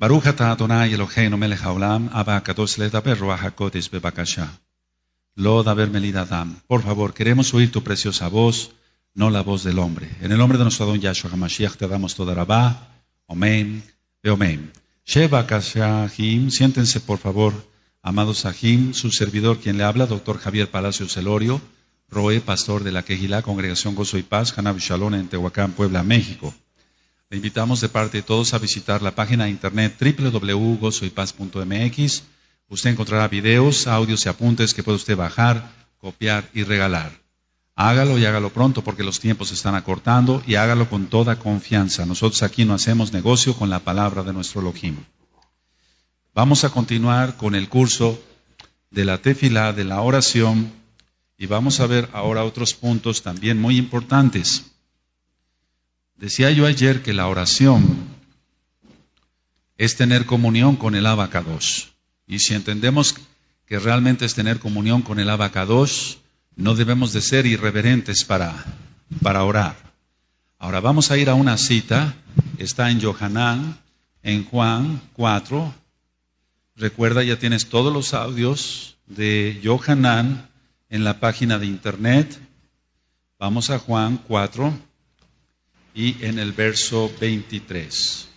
adonai el Eloheinu Melech Haolam Abba אבא da לדבר a Por favor, queremos oír tu preciosa voz, no la voz del hombre. En el nombre de nuestro don Yahshua HaMashiach te damos toda rabá. Amén. omein. Sheba Kashahim, siéntense por favor, amados Sahim, su servidor quien le habla, doctor Javier Palacio Celorio, Roe, pastor de la Quejilá, Congregación Gozo y Paz, Hanab Shalom en Tehuacán, Puebla, México. Le invitamos de parte de todos a visitar la página de internet www.gozoypaz.mx. Usted encontrará videos, audios y apuntes que puede usted bajar, copiar y regalar. Hágalo y hágalo pronto porque los tiempos se están acortando y hágalo con toda confianza. Nosotros aquí no hacemos negocio con la palabra de nuestro Elohim. Vamos a continuar con el curso de la tefila, de la oración, y vamos a ver ahora otros puntos también muy importantes. Decía yo ayer que la oración es tener comunión con el abacados. Y si entendemos que realmente es tener comunión con el abacados, no debemos de ser irreverentes para, para orar. Ahora vamos a ir a una cita, está en Johanán, en Juan 4. Recuerda, ya tienes todos los audios de Johanán en la página de internet. Vamos a Juan 4 y en el verso 23.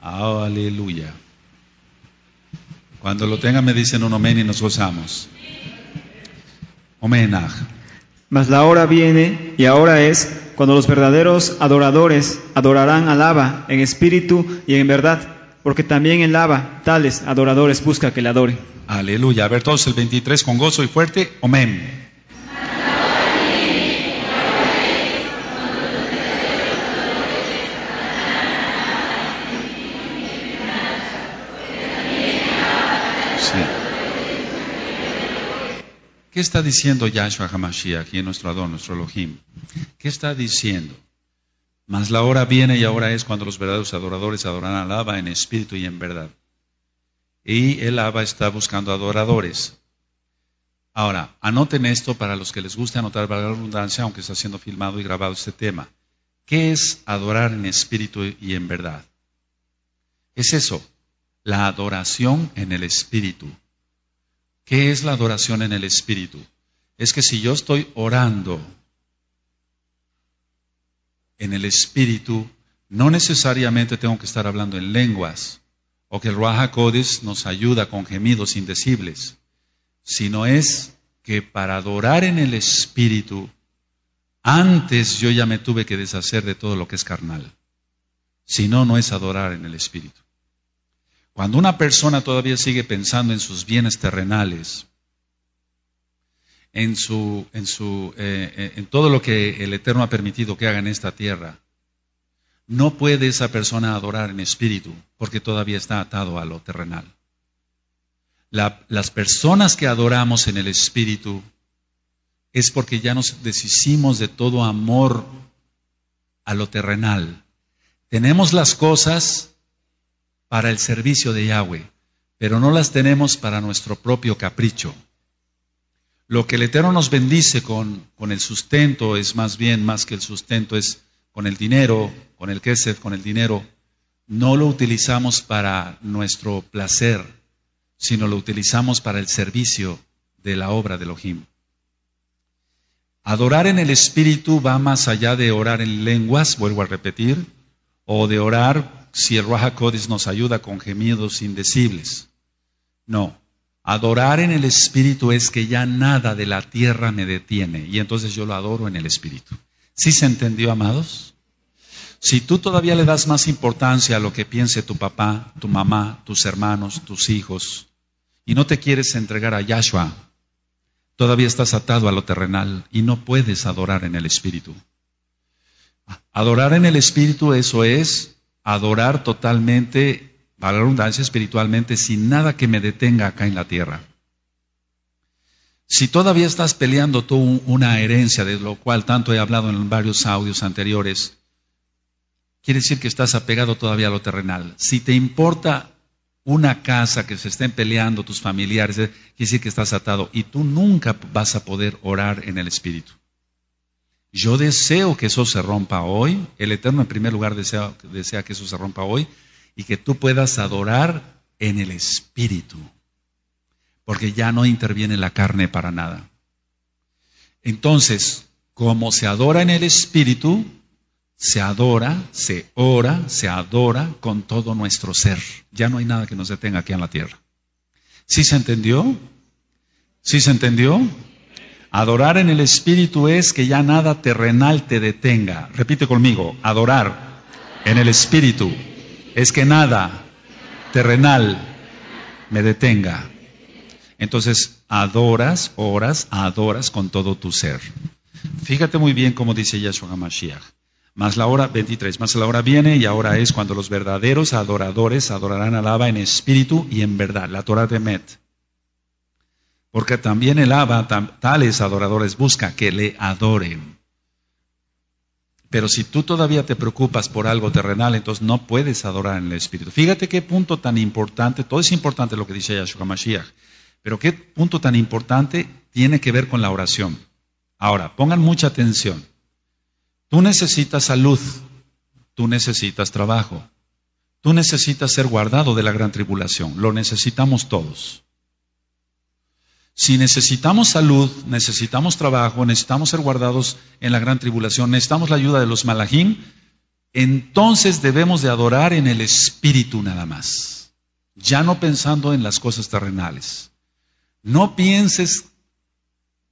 aleluya. Cuando lo tengan me dicen un amén y nos gozamos. Homenaj. Mas la hora viene y ahora es cuando los verdaderos adoradores adorarán al Lava en espíritu y en verdad, porque también en Lava tales adoradores busca que le adore. Aleluya. A ver todos el 23 con gozo y fuerte. Amén. ¿Qué está diciendo Yahshua Hamashiach aquí en nuestro Adón, nuestro Elohim? ¿Qué está diciendo? Mas la hora viene y ahora es cuando los verdaderos adoradores adoran al Abba en espíritu y en verdad. Y el Abba está buscando adoradores. Ahora, anoten esto para los que les guste anotar para la redundancia, aunque está siendo filmado y grabado este tema. ¿Qué es adorar en espíritu y en verdad? Es eso, la adoración en el espíritu. ¿Qué es la adoración en el Espíritu? Es que si yo estoy orando en el Espíritu, no necesariamente tengo que estar hablando en lenguas o que el Ruaja Codis nos ayuda con gemidos indecibles, sino es que para adorar en el Espíritu, antes yo ya me tuve que deshacer de todo lo que es carnal. Si no, no es adorar en el Espíritu. Cuando una persona todavía sigue pensando en sus bienes terrenales, en, su, en, su, eh, eh, en todo lo que el Eterno ha permitido que haga en esta tierra, no puede esa persona adorar en espíritu porque todavía está atado a lo terrenal. las personas que adoramos en el espíritu es porque ya nos deshicimos de todo amor a lo terrenal. Tenemos las cosas, para el servicio de Yahweh, pero no las tenemos para nuestro propio capricho. Lo que el Eterno nos bendice con, con el sustento es más bien, más que el sustento, es con el dinero, con el kesef, con el dinero. No lo utilizamos para nuestro placer, sino lo utilizamos para el servicio de la obra de Elohim. Adorar en el espíritu va más allá de orar en lenguas, vuelvo a repetir, o de orar si el Raja Codis nos ayuda con gemidos indecibles. No. Adorar en el Espíritu es que ya nada de la tierra me detiene y entonces yo lo adoro en el Espíritu. ¿Sí se entendió, amados? Si tú todavía le das más importancia a lo que piense tu papá, tu mamá, tus hermanos, tus hijos, y no te quieres entregar a Yahshua, todavía estás atado a lo terrenal y no puedes adorar en el Espíritu. Adorar en el Espíritu, eso es adorar totalmente, para la abundancia espiritualmente, sin nada que me detenga acá en la tierra. Si todavía estás peleando tú una herencia, de lo cual tanto he hablado en varios audios anteriores, quiere decir que estás apegado todavía a lo terrenal. Si te importa una casa que se estén peleando tus familiares, eh, quiere decir que estás atado y tú nunca vas a poder orar en el Espíritu. Yo deseo que eso se rompa hoy. El Eterno en primer lugar desea, desea que eso se rompa hoy y que tú puedas adorar en el Espíritu. Porque ya no interviene la carne para nada. Entonces, como se adora en el Espíritu, se adora, se ora, se adora con todo nuestro ser. Ya no hay nada que nos detenga aquí en la tierra. ¿Sí se entendió? ¿Sí se entendió? Adorar en el Espíritu es que ya nada terrenal te detenga. Repite conmigo, adorar en el Espíritu es que nada terrenal me detenga. Entonces, adoras, oras, adoras con todo tu ser. Fíjate muy bien cómo dice Yahshua Hamashiach. Más la hora 23, más la hora viene y ahora es cuando los verdaderos adoradores adorarán a Lava en espíritu y en verdad. La Torah de Met. Porque también el Abba tales adoradores busca que le adoren. Pero si tú todavía te preocupas por algo terrenal, entonces no puedes adorar en el Espíritu. Fíjate qué punto tan importante, todo es importante lo que dice Yahshua Mashiach, pero qué punto tan importante tiene que ver con la oración. Ahora, pongan mucha atención. Tú necesitas salud, tú necesitas trabajo, tú necesitas ser guardado de la gran tribulación, lo necesitamos todos. Si necesitamos salud, necesitamos trabajo, necesitamos ser guardados en la gran tribulación, necesitamos la ayuda de los malajín, entonces debemos de adorar en el espíritu nada más, ya no pensando en las cosas terrenales. No pienses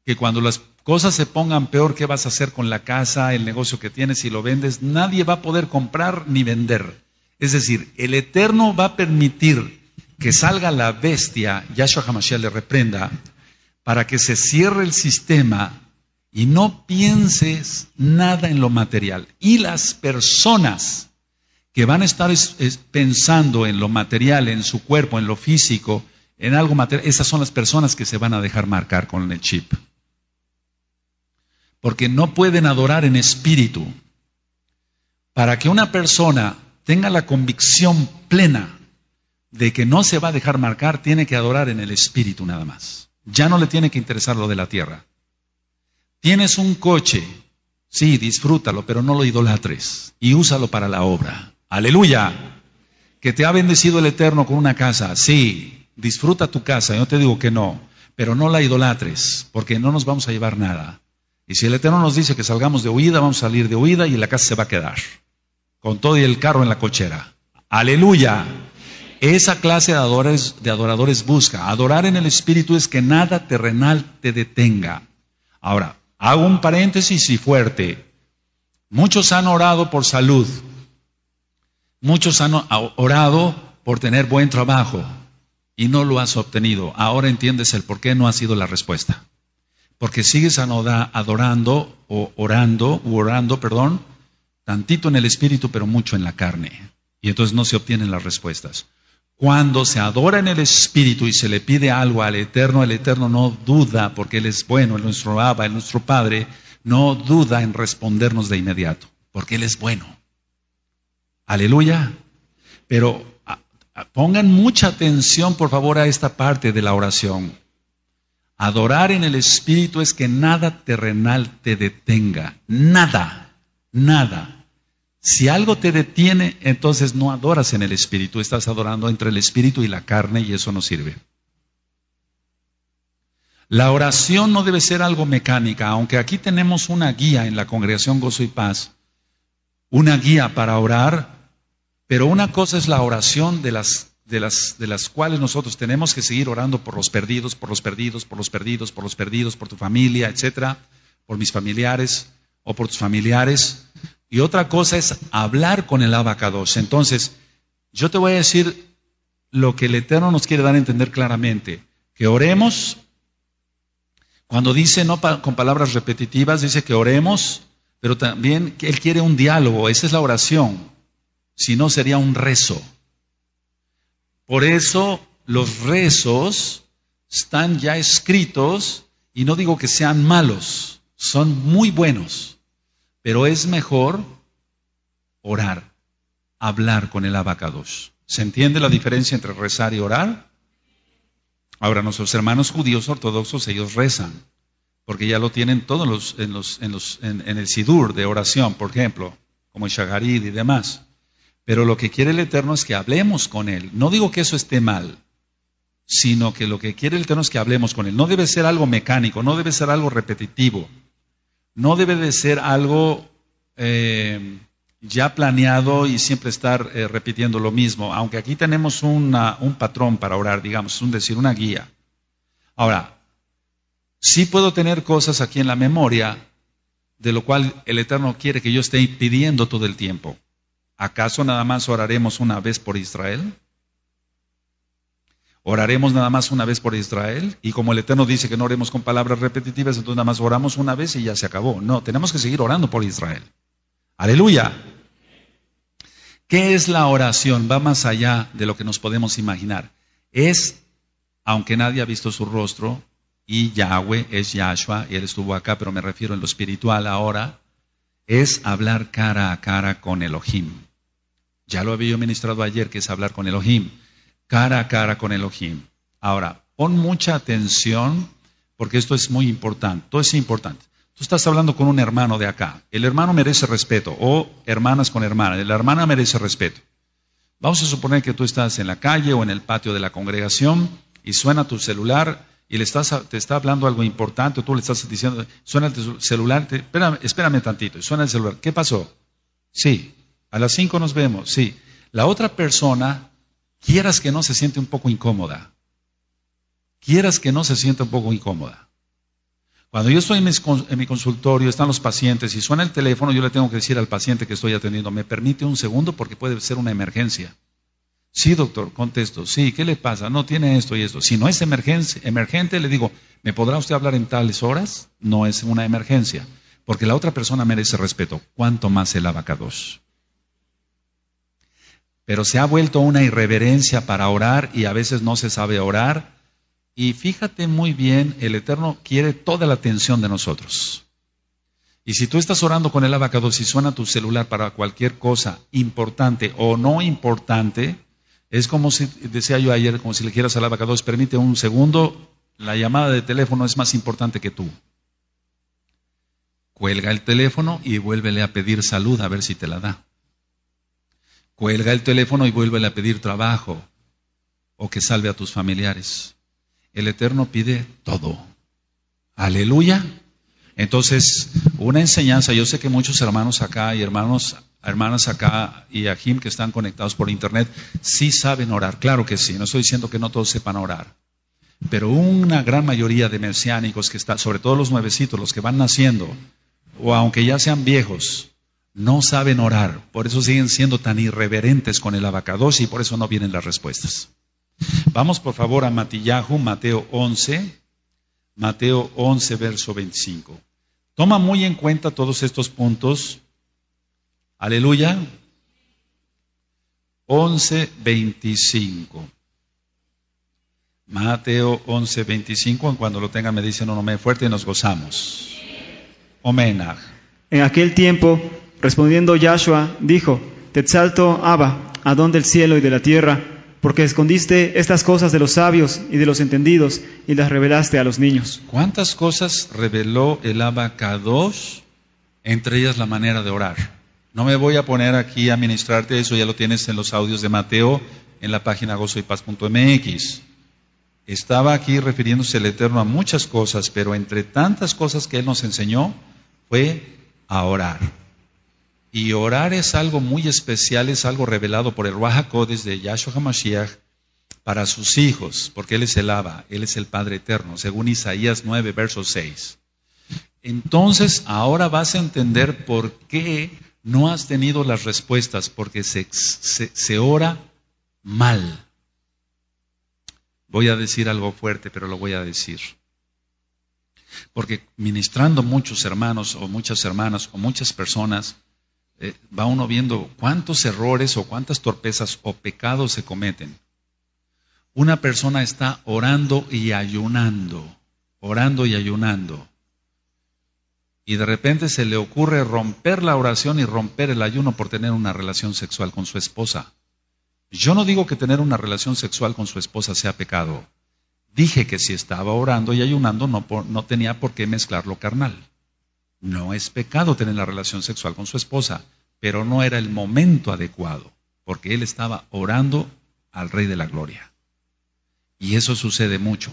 que cuando las cosas se pongan peor, ¿qué vas a hacer con la casa, el negocio que tienes si lo vendes? Nadie va a poder comprar ni vender. Es decir, el Eterno va a permitir que salga la bestia, Yahshua Hamashiach le reprenda, para que se cierre el sistema y no pienses nada en lo material. Y las personas que van a estar pensando en lo material, en su cuerpo, en lo físico, en algo material, esas son las personas que se van a dejar marcar con el chip. Porque no pueden adorar en espíritu. Para que una persona tenga la convicción plena de que no se va a dejar marcar, tiene que adorar en el espíritu nada más ya no le tiene que interesar lo de la tierra. Tienes un coche, sí, disfrútalo, pero no lo idolatres y úsalo para la obra. Aleluya. Que te ha bendecido el Eterno con una casa, sí, disfruta tu casa, yo te digo que no, pero no la idolatres, porque no nos vamos a llevar nada. Y si el Eterno nos dice que salgamos de huida, vamos a salir de huida y la casa se va a quedar, con todo y el carro en la cochera. Aleluya. Esa clase de adoradores, busca. Adorar en el Espíritu es que nada terrenal te detenga. Ahora, hago un paréntesis y fuerte. Muchos han orado por salud. Muchos han orado por tener buen trabajo y no lo has obtenido. Ahora entiendes el por qué no ha sido la respuesta. Porque sigues adorando o orando, u orando, perdón, tantito en el espíritu, pero mucho en la carne. Y entonces no se obtienen las respuestas. Cuando se adora en el Espíritu y se le pide algo al Eterno, el Eterno no duda, porque Él es bueno, Él nuestro Abba, el nuestro Padre, no duda en respondernos de inmediato, porque Él es bueno. Aleluya. Pero pongan mucha atención, por favor, a esta parte de la oración. Adorar en el Espíritu es que nada terrenal te detenga, nada, nada. Si algo te detiene, entonces no adoras en el espíritu, estás adorando entre el espíritu y la carne y eso no sirve. La oración no debe ser algo mecánica, aunque aquí tenemos una guía en la congregación Gozo y Paz, una guía para orar, pero una cosa es la oración de las, de las, de las cuales nosotros tenemos que seguir orando por los perdidos, por los perdidos, por los perdidos, por los perdidos, por tu familia, etcétera, por mis familiares, o por tus familiares. Y otra cosa es hablar con el abacados. Entonces, yo te voy a decir lo que el Eterno nos quiere dar a entender claramente. Que oremos, cuando dice no con palabras repetitivas, dice que oremos, pero también que Él quiere un diálogo, esa es la oración. Si no, sería un rezo. Por eso los rezos están ya escritos y no digo que sean malos son muy buenos, pero es mejor orar, hablar con el abacados. ¿Se entiende la diferencia entre rezar y orar? Ahora, nuestros hermanos judíos ortodoxos, ellos rezan, porque ya lo tienen todos en, los, en, el sidur de oración, por ejemplo, como en shagarid y demás. Pero lo que quiere el Eterno es que hablemos con Él. No digo que eso esté mal, sino que lo que quiere el Eterno es que hablemos con Él. No debe ser algo mecánico, no debe ser algo repetitivo no debe de ser algo eh, ya planeado y siempre estar eh, repitiendo lo mismo, aunque aquí tenemos un patrón para orar, digamos, es un decir, una guía. Ahora, sí puedo tener cosas aquí en la memoria, de lo cual el Eterno quiere que yo esté pidiendo todo el tiempo. ¿Acaso nada más oraremos una vez por Israel? Oraremos nada más una vez por Israel y como el Eterno dice que no oremos con palabras repetitivas, entonces nada más oramos una vez y ya se acabó. No, tenemos que seguir orando por Israel. Aleluya. ¿Qué es la oración? Va más allá de lo que nos podemos imaginar. Es, aunque nadie ha visto su rostro, y Yahweh es Yahshua, y él estuvo acá, pero me refiero en lo espiritual ahora, es hablar cara a cara con Elohim. Ya lo había yo ministrado ayer, que es hablar con Elohim cara a cara con Elohim. Ahora, pon mucha atención porque esto es muy importante, todo es importante. Tú estás hablando con un hermano de acá, el hermano merece respeto, o hermanas con hermanas, la hermana merece respeto. Vamos a suponer que tú estás en la calle o en el patio de la congregación y suena tu celular y le estás, te está hablando algo importante, o tú le estás diciendo, suena el celular, espérame, espérame tantito, y suena el celular, ¿qué pasó? Sí, a las cinco nos vemos, sí. La otra persona quieras que no se siente un poco incómoda. Quieras que no se sienta un poco incómoda. Cuando yo estoy en, mi consultorio, están los pacientes y suena el teléfono, yo le tengo que decir al paciente que estoy atendiendo, ¿me permite un segundo? Porque puede ser una emergencia. Sí, doctor, contesto, sí, ¿qué le pasa? No, tiene esto y esto. Si no es emergencia, emergente, le digo, ¿me podrá usted hablar en tales horas? No es una emergencia, porque la otra persona merece respeto. ¿Cuánto más el abacados? pero se ha vuelto una irreverencia para orar y a veces no se sabe orar. Y fíjate muy bien, el Eterno quiere toda la atención de nosotros. Y si tú estás orando con el abacado, si suena tu celular para cualquier cosa importante o no importante, es como si, decía yo ayer, como si le quieras al abacado, permite un segundo, la llamada de teléfono es más importante que tú. Cuelga el teléfono y vuélvele a pedir salud a ver si te la da. Cuelga el teléfono y vuelve a pedir trabajo o que salve a tus familiares. El Eterno pide todo. Aleluya. Entonces, una enseñanza, yo sé que muchos hermanos acá y hermanos, hermanas acá y a Jim que están conectados por internet, sí saben orar, claro que sí, no estoy diciendo que no todos sepan orar, pero una gran mayoría de mesiánicos que están, sobre todo los nuevecitos, los que van naciendo, o aunque ya sean viejos, no saben orar, por eso siguen siendo tan irreverentes con el abacados y por eso no vienen las respuestas. Vamos por favor a Matillahu, Mateo 11, Mateo 11, verso 25. Toma muy en cuenta todos estos puntos. Aleluya. 11, 25. Mateo 11, 25. Cuando lo tengan me dicen un me fuerte y nos gozamos. Homenaje. En aquel tiempo Respondiendo Yahshua, dijo, Te exalto, Abba, Adón del cielo y de la tierra, porque escondiste estas cosas de los sabios y de los entendidos y las revelaste a los niños. ¿Cuántas cosas reveló el Abba Kadosh? Entre ellas la manera de orar. No me voy a poner aquí a ministrarte eso, ya lo tienes en los audios de Mateo, en la página gozoypaz.mx. Estaba aquí refiriéndose el Eterno a muchas cosas, pero entre tantas cosas que Él nos enseñó fue a orar. Y orar es algo muy especial, es algo revelado por el Ruajacodes de Yahshua HaMashiach para sus hijos, porque Él es el Abba, Él es el Padre Eterno, según Isaías 9, verso 6. Entonces, ahora vas a entender por qué no has tenido las respuestas, porque se, se ora mal. Voy a decir algo fuerte, pero lo voy a decir. Porque ministrando muchos hermanos o muchas hermanas o muchas personas, eh, va uno viendo cuántos errores o cuántas torpezas o pecados se cometen. Una persona está orando y ayunando, orando y ayunando. Y de repente se le ocurre romper la oración y romper el ayuno por tener una relación sexual con su esposa. Yo no digo que tener una relación sexual con su esposa sea pecado. Dije que si estaba orando y ayunando no, no tenía por qué mezclarlo carnal. No es pecado tener la relación sexual con su esposa, pero no era el momento adecuado, porque él estaba orando al Rey de la Gloria. Y eso sucede mucho.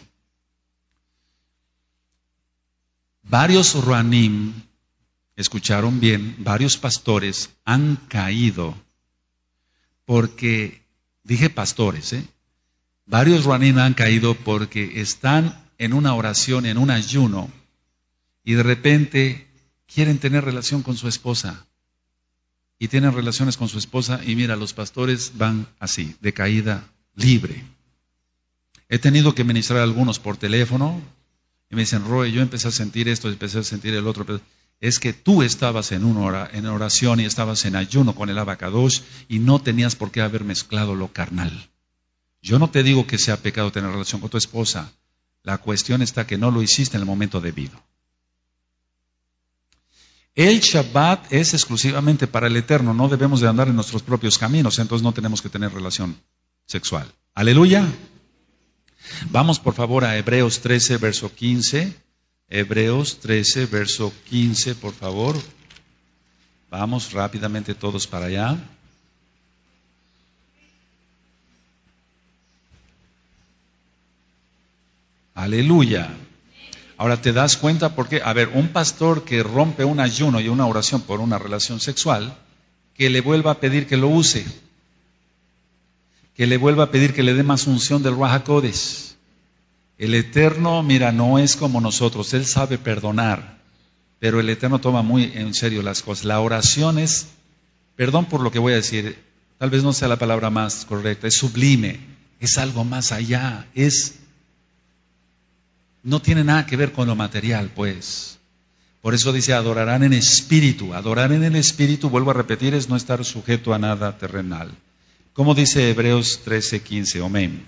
Varios Ruanim, escucharon bien, varios pastores han caído porque, dije pastores, ¿eh? varios Ruanim han caído porque están en una oración, en un ayuno, y de repente quieren tener relación con su esposa y tienen relaciones con su esposa y mira, los pastores van así, de caída libre. He tenido que ministrar a algunos por teléfono y me dicen, Roy, yo empecé a sentir esto, empecé a sentir el otro. es que tú estabas en, una hora, en oración y estabas en ayuno con el abacados y no tenías por qué haber mezclado lo carnal. Yo no te digo que sea pecado tener relación con tu esposa. La cuestión está que no lo hiciste en el momento debido. El Shabbat es exclusivamente para el Eterno, no debemos de andar en nuestros propios caminos, entonces no tenemos que tener relación sexual. Aleluya. Vamos por favor a Hebreos 13, verso 15. Hebreos 13, verso 15, por favor. Vamos rápidamente todos para allá. Aleluya. Ahora te das cuenta porque, a ver, un pastor que rompe un ayuno y una oración por una relación sexual, que le vuelva a pedir que lo use, que le vuelva a pedir que le dé más unción del Ruajacodes. El Eterno, mira, no es como nosotros, Él sabe perdonar, pero el Eterno toma muy en serio las cosas. La oración es, perdón por lo que voy a decir, tal vez no sea la palabra más correcta, es sublime, es algo más allá, es no tiene nada que ver con lo material, pues. Por eso dice, adorarán en espíritu. Adorar en el espíritu, vuelvo a repetir, es no estar sujeto a nada terrenal. Como dice Hebreos 13, 15, amén.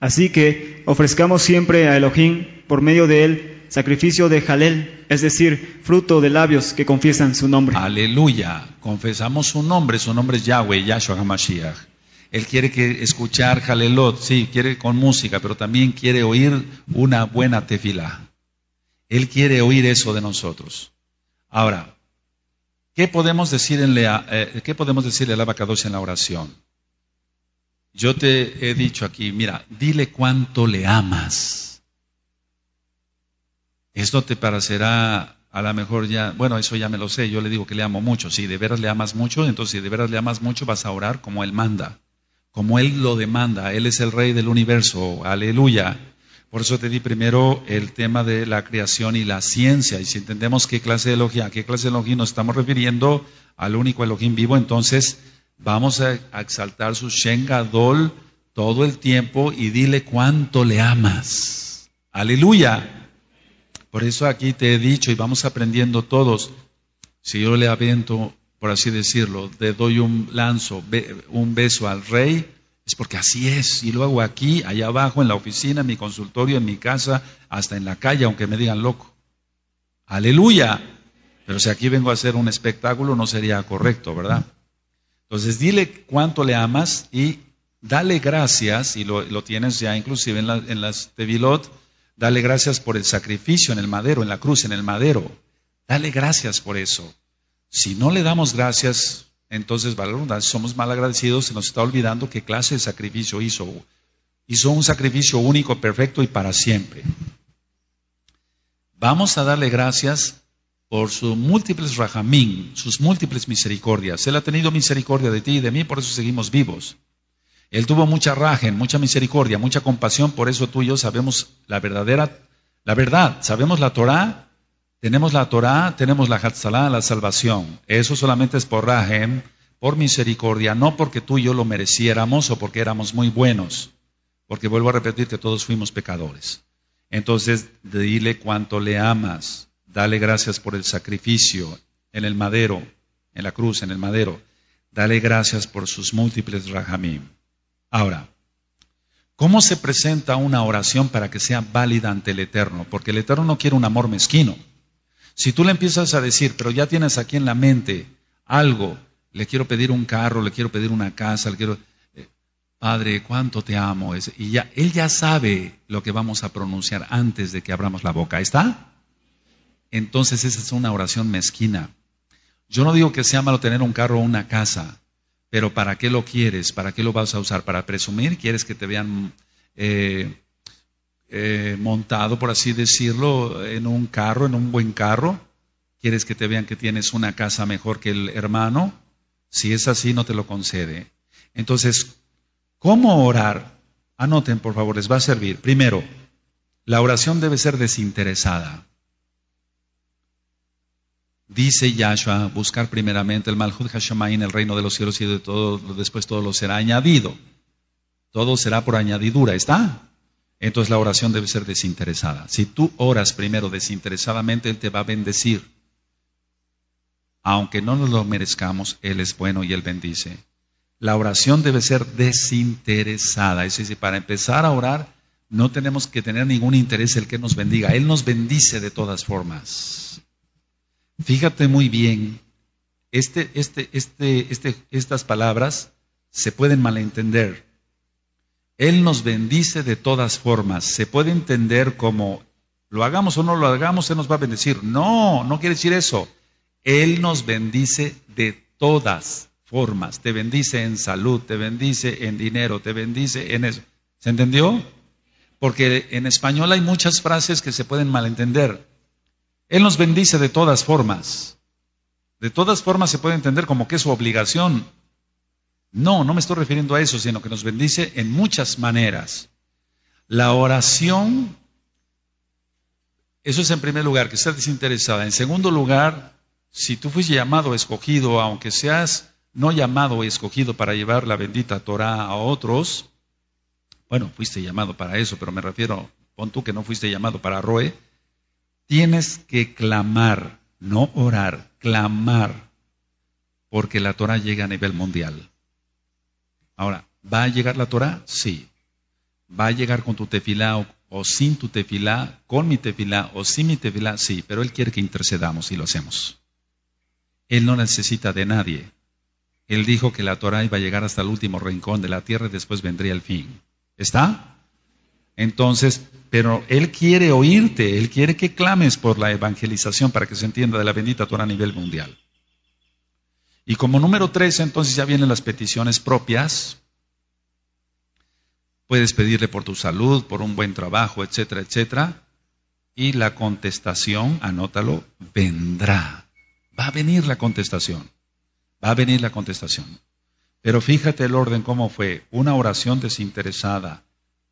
Así que ofrezcamos siempre a Elohim, por medio de él, sacrificio de Jalel, es decir, fruto de labios que confiesan su nombre. Aleluya, confesamos su nombre, su nombre es Yahweh, Yahshua HaMashiach. Él quiere que escuchar jalelot, sí, quiere con música, pero también quiere oír una buena tefila. Él quiere oír eso de nosotros. Ahora, ¿qué podemos decir en eh, ¿qué podemos decirle al abacados en la oración? Yo te he dicho aquí, mira, dile cuánto le amas. Esto te parecerá a lo mejor ya, bueno, eso ya me lo sé, yo le digo que le amo mucho. Si de veras le amas mucho, entonces si de veras le amas mucho vas a orar como él manda como Él lo demanda. Él es el Rey del universo. Aleluya. Por eso te di primero el tema de la creación y la ciencia. Y si entendemos qué clase de Elohim, a qué clase de Elohim nos estamos refiriendo, al único Elohim vivo, entonces vamos a, exaltar su shengadol todo el tiempo y dile cuánto le amas. Aleluya. Por eso aquí te he dicho y vamos aprendiendo todos. Si yo le aviento por así decirlo, te doy un lanzo, un beso al rey, es porque así es. Y luego aquí, allá abajo, en la oficina, en mi consultorio, en mi casa, hasta en la calle, aunque me digan loco. Aleluya. Pero si aquí vengo a hacer un espectáculo, no sería correcto, ¿verdad? Entonces dile cuánto le amas y dale gracias, y lo, tienes ya inclusive en, la, en las tevilot, dale gracias por el sacrificio en el madero, en la cruz, en el madero. Dale gracias por eso. Si no le damos gracias, entonces, valor, somos mal agradecidos, se nos está olvidando qué clase de sacrificio hizo. Hizo un sacrificio único, perfecto y para siempre. Vamos a darle gracias por sus múltiples rajamín, sus múltiples misericordias. Él ha tenido misericordia de ti y de mí, por eso seguimos vivos. Él tuvo mucha rajen, mucha misericordia, mucha compasión, por eso tú y yo sabemos la verdadera, la verdad, sabemos la Torah tenemos la Torá, tenemos la Hatzalah, la salvación. Eso solamente es por Rahem, por misericordia, no porque tú y yo lo mereciéramos o porque éramos muy buenos. Porque vuelvo a repetirte, todos fuimos pecadores. Entonces, dile cuánto le amas. Dale gracias por el sacrificio en el madero, en la cruz, en el madero. Dale gracias por sus múltiples rahamim. Ahora, ¿cómo se presenta una oración para que sea válida ante el Eterno? Porque el Eterno no quiere un amor mezquino. Si tú le empiezas a decir, pero ya tienes aquí en la mente algo, le quiero pedir un carro, le quiero pedir una casa, le quiero... Eh, Padre, cuánto te amo. y ya, él ya sabe lo que vamos a pronunciar antes de que abramos la boca. ¿Está? Entonces esa es una oración mezquina. Yo no digo que sea malo tener un carro o una casa, pero ¿para qué lo quieres? ¿Para qué lo vas a usar? ¿Para presumir? ¿Quieres que te vean eh, eh, montado, por así decirlo, en un carro, en un buen carro. ¿Quieres que te vean que tienes una casa mejor que el hermano? Si es así, no te lo concede. Entonces, ¿cómo orar? Anoten, por favor, les va a servir. Primero, la oración debe ser desinteresada. Dice Yahshua, buscar primeramente el Malhut en el reino de los cielos y de todo, después todo lo será añadido. Todo será por añadidura, ¿está? Entonces la oración debe ser desinteresada. Si tú oras primero desinteresadamente, Él te va a bendecir. Aunque no nos lo merezcamos, Él es bueno y Él bendice. La oración debe ser desinteresada. Es decir, para empezar a orar, no tenemos que tener ningún interés el que nos bendiga. Él nos bendice de todas formas. Fíjate muy bien, este, este, este, este estas palabras se pueden malentender. Él nos bendice de todas formas. Se puede entender como lo hagamos o no lo hagamos, Él nos va a bendecir. No, no quiere decir eso. Él nos bendice de todas formas. Te bendice en salud, te bendice en dinero, te bendice en eso. ¿Se entendió? Porque en español hay muchas frases que se pueden malentender. Él nos bendice de todas formas. De todas formas se puede entender como que es su obligación no, no me estoy refiriendo a eso, sino que nos bendice en muchas maneras. La oración, eso es en primer lugar, que estés desinteresada. En segundo lugar, si tú fuiste llamado, escogido, aunque seas no llamado, o escogido para llevar la bendita Torah a otros, bueno, fuiste llamado para eso, pero me refiero, pon tú que no fuiste llamado para Roe, tienes que clamar, no orar, clamar, porque la Torah llega a nivel mundial. Ahora, ¿va a llegar la Torah? Sí. ¿Va a llegar con tu tefilá o, sin tu tefilá, con mi tefilá o sin mi tefilá? Sí, pero Él quiere que intercedamos y lo hacemos. Él no necesita de nadie. Él dijo que la Torah iba a llegar hasta el último rincón de la tierra y después vendría el fin. ¿Está? Entonces, pero Él quiere oírte, Él quiere que clames por la evangelización para que se entienda de la bendita Torah a nivel mundial. Y como número tres, entonces ya vienen las peticiones propias. Puedes pedirle por tu salud, por un buen trabajo, etcétera, etcétera. Y la contestación, anótalo, vendrá. Va a venir la contestación. Va a venir la contestación. Pero fíjate el orden cómo fue. Una oración desinteresada,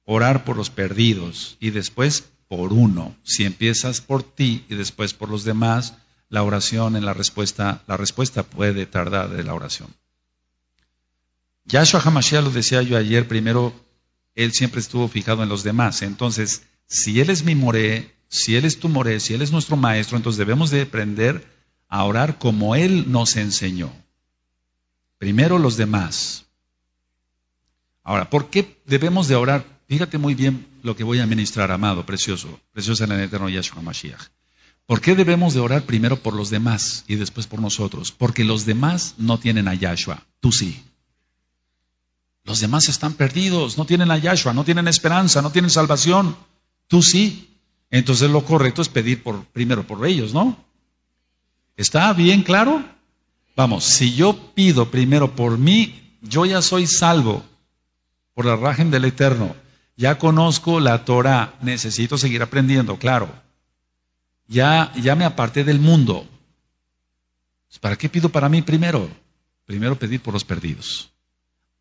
orar por los perdidos y después por uno. Si empiezas por ti y después por los demás, la oración en la respuesta, la respuesta puede tardar de la oración. Yahshua Hamashiach lo decía yo ayer, primero, él siempre estuvo fijado en los demás. Entonces, si él es mi moré, si él es tu moré, si él es nuestro maestro, entonces debemos de aprender a orar como él nos enseñó. Primero los demás. Ahora, ¿por qué debemos de orar? Fíjate muy bien lo que voy a ministrar, amado, precioso, precioso en el eterno Yahshua Hamashiach. ¿Por qué debemos de orar primero por los demás y después por nosotros? Porque los demás no tienen a Yahshua, tú sí. Los demás están perdidos, no tienen a Yahshua, no tienen esperanza, no tienen salvación, tú sí. Entonces lo correcto es pedir por, primero por ellos, ¿no? ¿Está bien claro? Vamos, si yo pido primero por mí, yo ya soy salvo por la rajen del Eterno. Ya conozco la Torah, necesito seguir aprendiendo, claro ya, me aparté del mundo. Pues, ¿Para qué pido para mí primero? Primero pedir por los perdidos.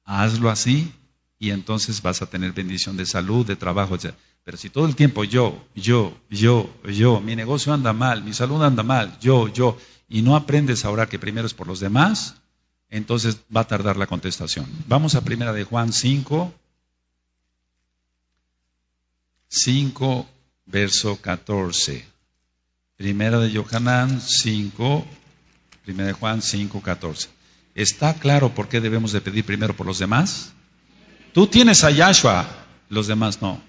Hazlo así y entonces vas a tener bendición de salud, de trabajo. Etc. Pero si todo el tiempo yo, yo, yo, yo, mi negocio anda mal, mi salud anda mal, yo, yo, y no aprendes ahora que primero es por los demás, entonces va a tardar la contestación. Vamos a primera de Juan 5, 5, verso 14. Primera de Yohanan, 5, Primera de Juan 5, 14. ¿Está claro por qué debemos de pedir primero por los demás? Tú tienes a Yahshua, los demás no.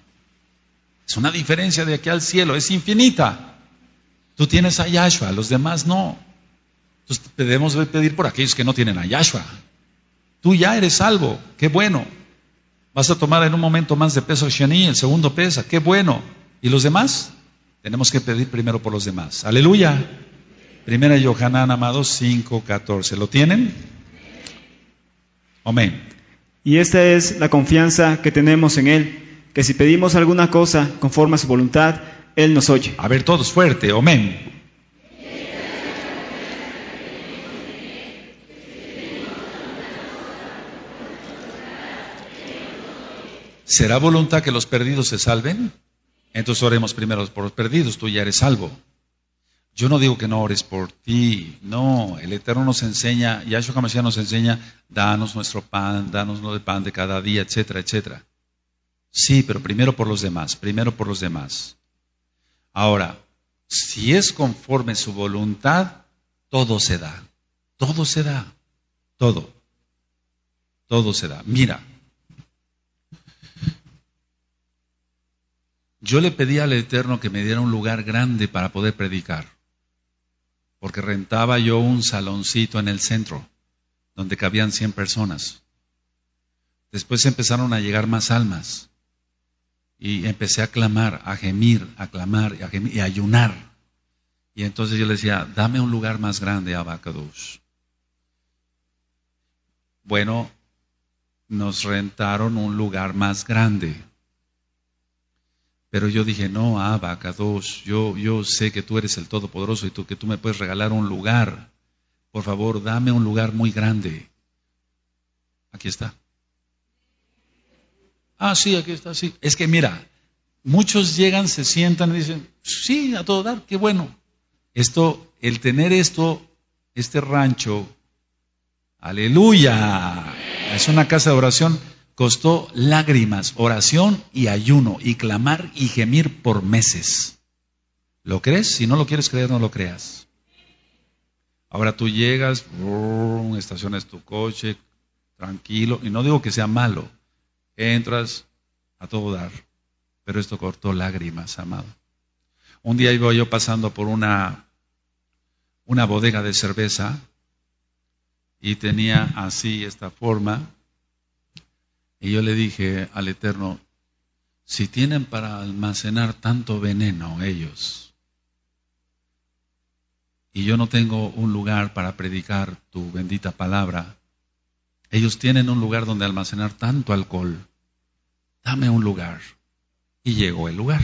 Es una diferencia de aquí al cielo, es infinita. Tú tienes a Yahshua, los demás no. Entonces debemos pedir por aquellos que no tienen a Yahshua. Tú ya eres salvo, qué bueno. Vas a tomar en un momento más de peso Shani, el segundo pesa, qué bueno. ¿Y los demás? Tenemos que pedir primero por los demás. Aleluya. Primera Yohanan, amados, 5, 14. ¿Lo tienen? Amén. Y esta es la confianza que tenemos en Él, que si pedimos alguna cosa conforme a su voluntad, Él nos oye. A ver, todos fuerte, amén. ¿Será voluntad que los perdidos se salven? Entonces oremos primero por los perdidos, tú ya eres salvo. Yo no digo que no ores por ti, no, el Eterno nos enseña, Yahshua HaMashiach nos enseña, danos nuestro pan, danos lo de pan de cada día, etcétera, etcétera. Sí, pero primero por los demás, primero por los demás. Ahora, si es conforme su voluntad, todo se da, todo se da, todo, todo se da. Mira, Yo le pedí al Eterno que me diera un lugar grande para poder predicar, porque rentaba yo un saloncito en el centro, donde cabían 100 personas. Después empezaron a llegar más almas, y empecé a clamar, a gemir, a clamar, y a ayunar. Y entonces yo le decía, dame un lugar más grande, Abacados. Bueno, nos rentaron un lugar más grande pero yo dije, no, Abba, Kadosh, yo, yo sé que tú eres el Todopoderoso y tú, que tú me puedes regalar un lugar. Por favor, dame un lugar muy grande. Aquí está. Ah, sí, aquí está, sí. Es que mira, muchos llegan, se sientan y dicen, sí, a todo dar, qué bueno. Esto, el tener esto, este rancho, aleluya, es una casa de oración Costó lágrimas, oración y ayuno, y clamar y gemir por meses. ¿Lo crees? Si no lo quieres creer, no lo creas. Ahora tú llegas, estaciones estacionas tu coche, tranquilo, y no digo que sea malo, entras a todo dar, pero esto cortó lágrimas, amado. Un día iba yo pasando por una, una bodega de cerveza y tenía así esta forma, y yo le dije al Eterno, si tienen para almacenar tanto veneno ellos, y yo no tengo un lugar para predicar tu bendita palabra, ellos tienen un lugar donde almacenar tanto alcohol, dame un lugar. Y llegó el lugar.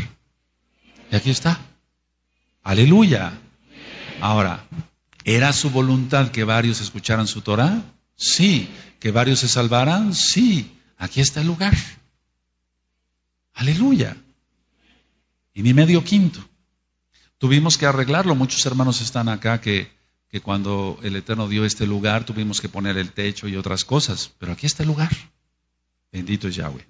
Y aquí está. Aleluya. Ahora, ¿era su voluntad que varios escucharan su Torah? Sí. ¿Que varios se salvaran? Sí aquí está el lugar. Aleluya. Y mi medio quinto. Tuvimos que arreglarlo. Muchos hermanos están acá que, que cuando el Eterno dio este lugar tuvimos que poner el techo y otras cosas. Pero aquí está el lugar. Bendito Yahweh.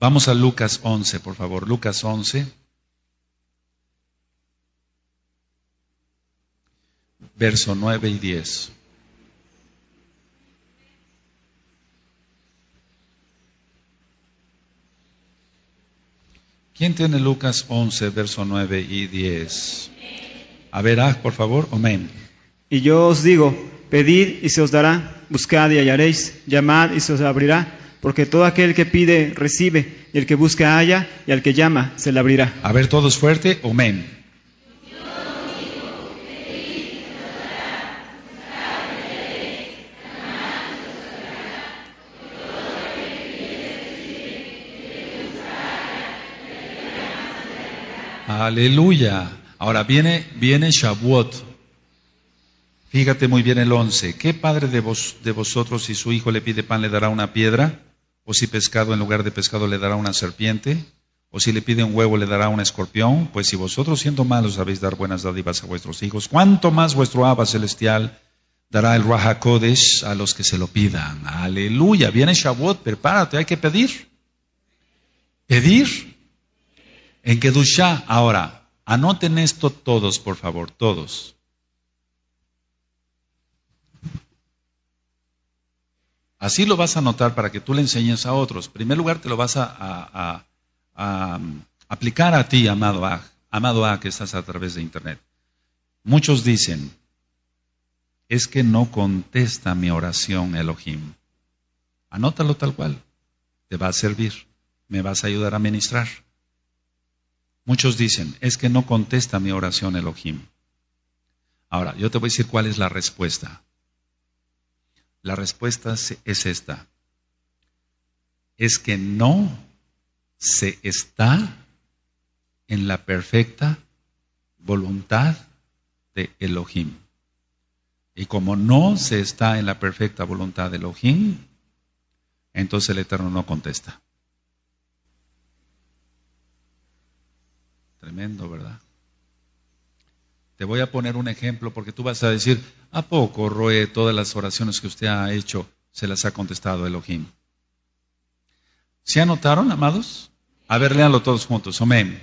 Vamos a Lucas 11, por favor. Lucas 11. Verso 9 y 10. ¿Quién tiene Lucas 11, verso 9 y 10? A ver, por favor, amén. Y yo os digo, pedid y se os dará, buscad y hallaréis, llamad y se os abrirá, porque todo aquel que pide recibe, y el que busca halla, y al que llama se le abrirá. A ver, todos fuerte, amén. Aleluya. Ahora viene, viene Shavuot. Fíjate muy bien el 11. ¿Qué padre de, vos, de vosotros si su hijo le pide pan le dará una piedra? ¿O si pescado en lugar de pescado le dará una serpiente? ¿O si le pide un huevo le dará un escorpión? Pues si vosotros siendo malos sabéis dar buenas dádivas a vuestros hijos, ¿cuánto más vuestro Abba celestial dará el rahakodesh a los que se lo pidan? Aleluya, viene Shavuot, prepárate, hay que pedir. Pedir. En Kedushah, ahora, anoten esto todos, por favor, todos. Así lo vas a anotar para que tú le enseñes a otros. En primer lugar, te lo vas a, a, a um, aplicar a ti, amado A, amado A, que estás a través de Internet. Muchos dicen, es que no contesta mi oración, Elohim. Anótalo tal cual. Te va a servir. Me vas a ayudar a ministrar. Muchos dicen, es que no contesta mi oración Elohim. Ahora, yo te voy a decir cuál es la respuesta. La respuesta es esta. Es que no se está en la perfecta voluntad de Elohim. Y como no se está en la perfecta voluntad de Elohim, entonces el Eterno no contesta. Tremendo, ¿verdad? Te voy a poner un ejemplo porque tú vas a decir, ¿a poco, Roe, todas las oraciones que usted ha hecho se las ha contestado Elohim? ¿Se anotaron, amados? A ver, léanlo todos juntos. Amén.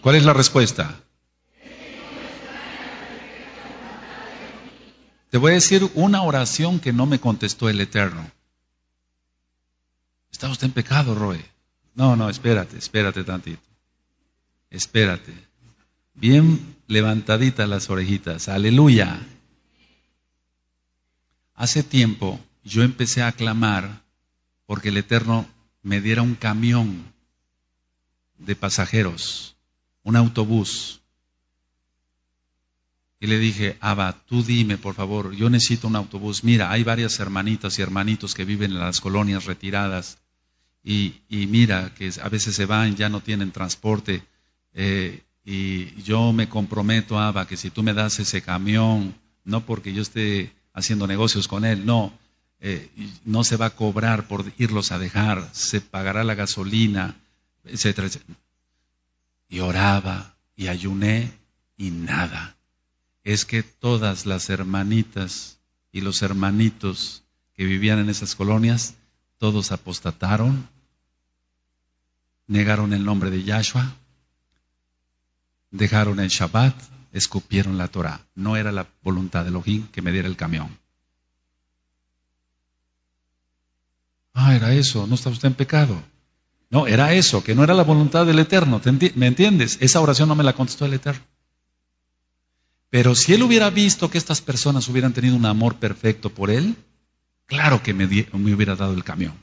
¿Cuál es la respuesta? Te voy a decir una oración que no me contestó el Eterno. Está usted en pecado, Roe. No, no, espérate, espérate tantito. Espérate. Bien levantaditas las orejitas. Aleluya. Hace tiempo yo empecé a clamar porque el Eterno me diera un camión de pasajeros, un autobús. Y le dije, Abba, tú dime, por favor, yo necesito un autobús. Mira, hay varias hermanitas y hermanitos que viven en las colonias retiradas y, mira que a veces se van, ya no tienen transporte. Eh, y yo me comprometo, Abba, que si tú me das ese camión, no porque yo esté haciendo negocios con él, no, eh, no se va a cobrar por irlos a dejar, se pagará la gasolina, etcétera, etcétera. Y oraba y ayuné y nada. Es que todas las hermanitas y los hermanitos que vivían en esas colonias todos apostataron, negaron el nombre de Yahshua, dejaron el Shabbat, escupieron la Torah. No era la voluntad de Elohim que me diera el camión. Ah, era eso, no está usted en pecado. No, era eso, que no era la voluntad del Eterno. ¿Me entiendes? Esa oración no me la contestó el Eterno. Pero si él hubiera visto que estas personas hubieran tenido un amor perfecto por él, Claro que me, hubiera dado el camión.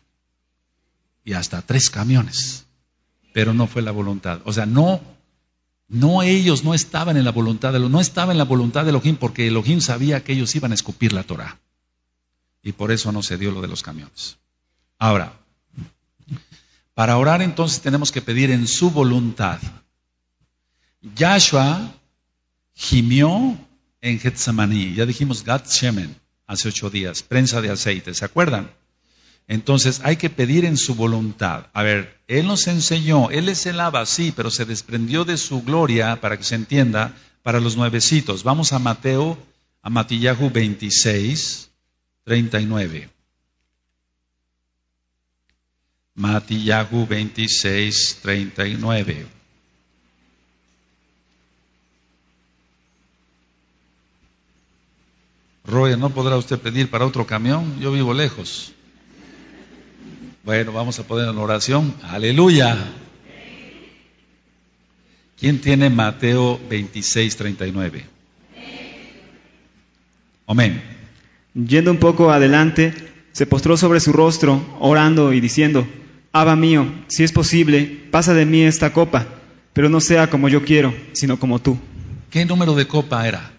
Y hasta tres camiones. Pero no fue la voluntad. O sea, no no ellos no estaban en la voluntad de no estaba en la voluntad de Elohim porque Elohim sabía que ellos iban a escupir la Torá. Y por eso no se dio lo de los camiones. Ahora, para orar entonces tenemos que pedir en su voluntad. Yahshua gimió en Getsemaní, ya dijimos Gat hace ocho días, prensa de aceite, ¿se acuerdan? Entonces hay que pedir en su voluntad. A ver, Él nos enseñó, Él es el Abba, sí, pero se desprendió de su gloria, para que se entienda, para los nuevecitos. Vamos a Mateo, a Matillahu 26, 39. Matillahu 26, 39. Roya, ¿no podrá usted pedir para otro camión? Yo vivo lejos. Bueno, vamos a poner en oración. Aleluya. ¿Quién tiene Mateo 26, 39? Amén. Yendo un poco adelante, se postró sobre su rostro, orando y diciendo, Abba mío, si es posible, pasa de mí esta copa, pero no sea como yo quiero, sino como tú. ¿Qué número de copa era?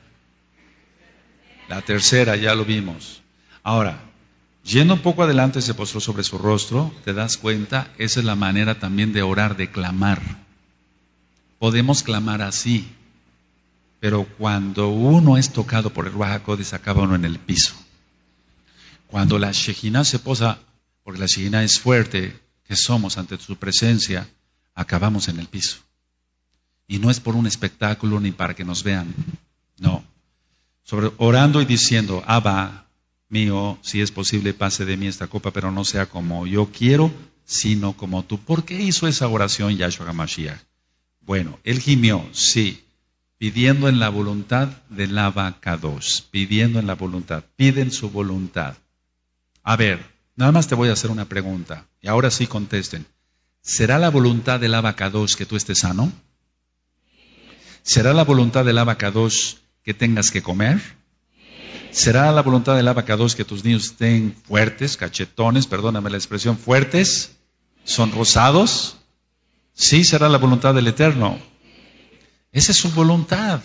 La tercera ya lo vimos. Ahora, yendo un poco adelante, se postró sobre su rostro, te das cuenta, esa es la manera también de orar, de clamar. Podemos clamar así, pero cuando uno es tocado por el se acaba uno en el piso. Cuando la Shejina se posa, porque la Shejina es fuerte, que somos ante su presencia, acabamos en el piso. Y no es por un espectáculo ni para que nos vean, orando y diciendo, Abba mío, si es posible, pase de mí esta copa, pero no sea como yo quiero, sino como tú. ¿Por qué hizo esa oración Yahshua HaMashiach? Bueno, él gimió, sí, pidiendo en la voluntad del abacados, pidiendo en la voluntad, piden su voluntad. A ver, nada más te voy a hacer una pregunta, y ahora sí contesten. ¿Será la voluntad del abacados que tú estés sano? ¿Será la voluntad del abacados que tengas que comer? ¿Será la voluntad del abacados que tus niños estén fuertes, cachetones, perdóname la expresión, fuertes, sonrosados? Sí, será la voluntad del Eterno. Esa es su voluntad.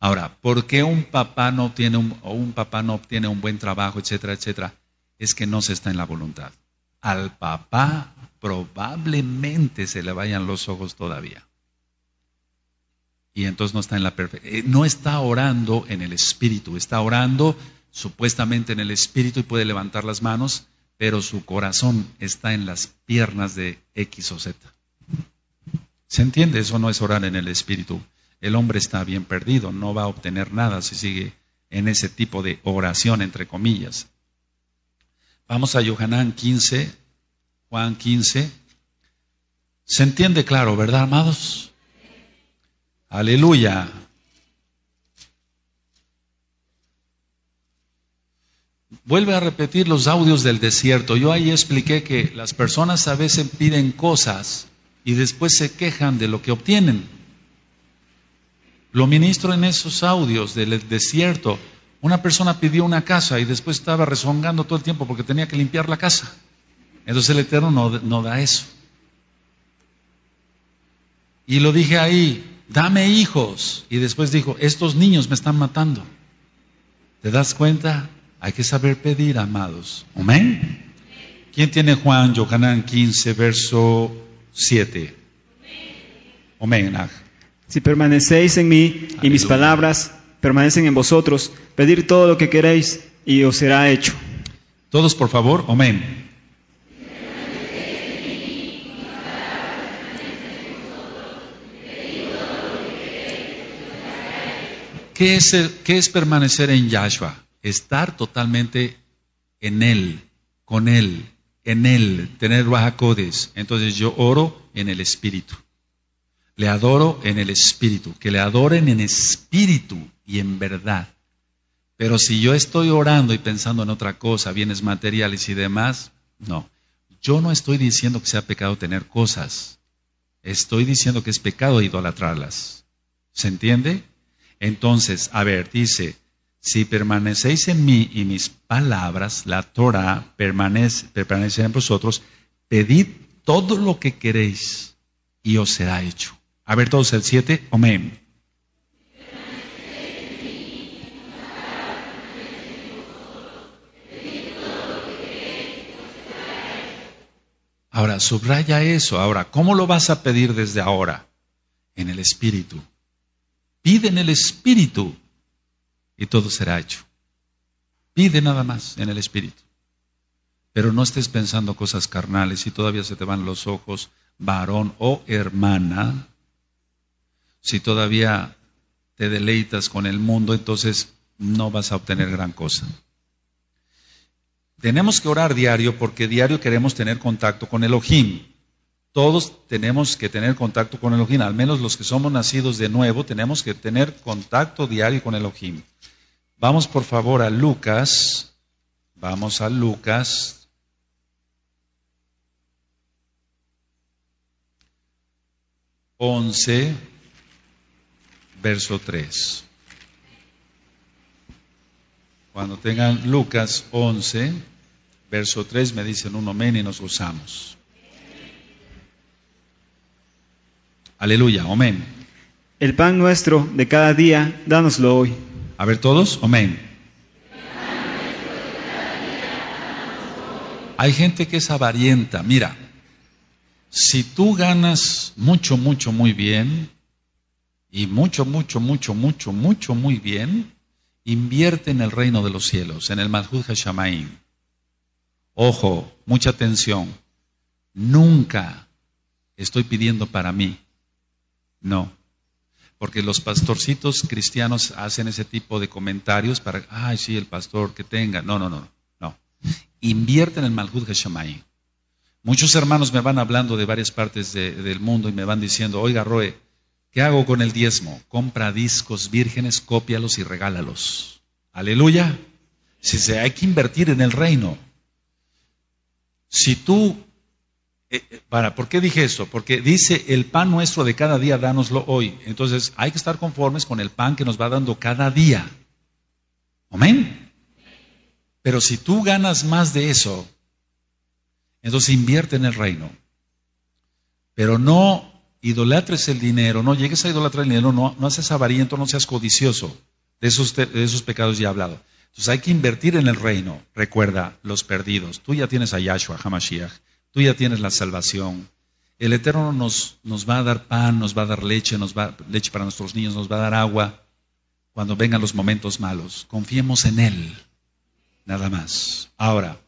Ahora, ¿por qué un papá no tiene un, o un papá no obtiene un buen trabajo, etcétera, etcétera? Es que no se está en la voluntad. Al papá probablemente se le vayan los ojos todavía y entonces no está en la perfección. Eh, no está orando en el espíritu, está orando supuestamente en el espíritu y puede levantar las manos, pero su corazón está en las piernas de X o Z. ¿Se entiende? Eso no es orar en el espíritu. El hombre está bien perdido, no va a obtener nada si sigue en ese tipo de oración, entre comillas. Vamos a Yohanan 15, Juan 15. ¿Se entiende claro, verdad, amados? Aleluya. Vuelve a repetir los audios del desierto. Yo ahí expliqué que las personas a veces piden cosas y después se quejan de lo que obtienen. Lo ministro en esos audios del desierto. Una persona pidió una casa y después estaba rezongando todo el tiempo porque tenía que limpiar la casa. Entonces el Eterno no, no da eso. Y lo dije ahí, dame hijos. Y después dijo, estos niños me están matando. ¿Te das cuenta? Hay que saber pedir, amados. Amén. ¿Quién tiene Juan, Yohanan 15, verso 7? Amén. Si permanecéis en mí y mis palabras permanecen en vosotros, pedir todo lo que queréis y os será hecho. Todos, por favor, amén. ¿qué es, permanecer en Yahshua? Estar totalmente en Él, con Él, en Él, tener Codes. Entonces yo oro en el Espíritu. Le adoro en el Espíritu. Que le adoren en Espíritu y en verdad. Pero si yo estoy orando y pensando en otra cosa, bienes materiales y demás, no. Yo no estoy diciendo que sea pecado tener cosas. Estoy diciendo que es pecado idolatrarlas. ¿Se entiende? Entonces, a ver, dice, si permanecéis en mí y mis palabras, la Torah permanece, en vosotros, pedid todo lo que queréis y os será hecho. A ver todos el 7, amén. Ahora, subraya eso. Ahora, ¿cómo lo vas a pedir desde ahora? En el Espíritu. Pide en el Espíritu y todo será hecho. Pide nada más en el Espíritu. Pero no estés pensando cosas carnales y todavía se te van los ojos, varón o hermana. Si todavía te deleitas con el mundo, entonces no vas a obtener gran cosa. Tenemos que orar diario porque diario queremos tener contacto con Elohim todos tenemos que tener contacto con Elohim, al menos los que somos nacidos de nuevo, tenemos que tener contacto diario con Elohim. Vamos por favor a Lucas, vamos a Lucas. 11, verso 3. Cuando tengan Lucas 11, verso 3, me dicen un amén y nos gozamos. Aleluya, amén. El pan nuestro de cada día, dánoslo hoy. A ver todos, amén. Hay gente que es avarienta. Mira, si tú ganas mucho, mucho, muy bien, y mucho, mucho, mucho, mucho, mucho, muy bien, invierte en el reino de los cielos, en el Madhud Hashamain. Ojo, mucha atención. Nunca estoy pidiendo para mí. No. Porque los pastorcitos cristianos hacen ese tipo de comentarios para, ay, sí, el pastor que tenga. No, no, no. no. Invierten en Malhud Heshamay. Muchos hermanos me van hablando de varias partes del mundo y me van diciendo, oiga, Roe, ¿qué hago con el diezmo? Compra discos vírgenes, cópialos y regálalos. Aleluya. Si se hay que invertir en el reino. Si tú eh, eh, ¿por qué dije esto? Porque dice, el pan nuestro de cada día, dánoslo hoy. Entonces, hay que estar conformes con el pan que nos va dando cada día. Amén. Pero si tú ganas más de eso, entonces invierte en el reino. Pero no idolatres el dinero, no llegues a idolatrar el dinero, no, haces avariento, no seas codicioso. De esos, de esos pecados ya he hablado. Entonces hay que invertir en el reino. Recuerda, los perdidos. Tú ya tienes a Yahshua, Hamashiach. Tú ya tienes la salvación. El Eterno nos, nos va a dar pan, nos va a dar leche, nos va leche para nuestros niños, nos va a dar agua cuando vengan los momentos malos. Confiemos en Él. Nada más. Ahora,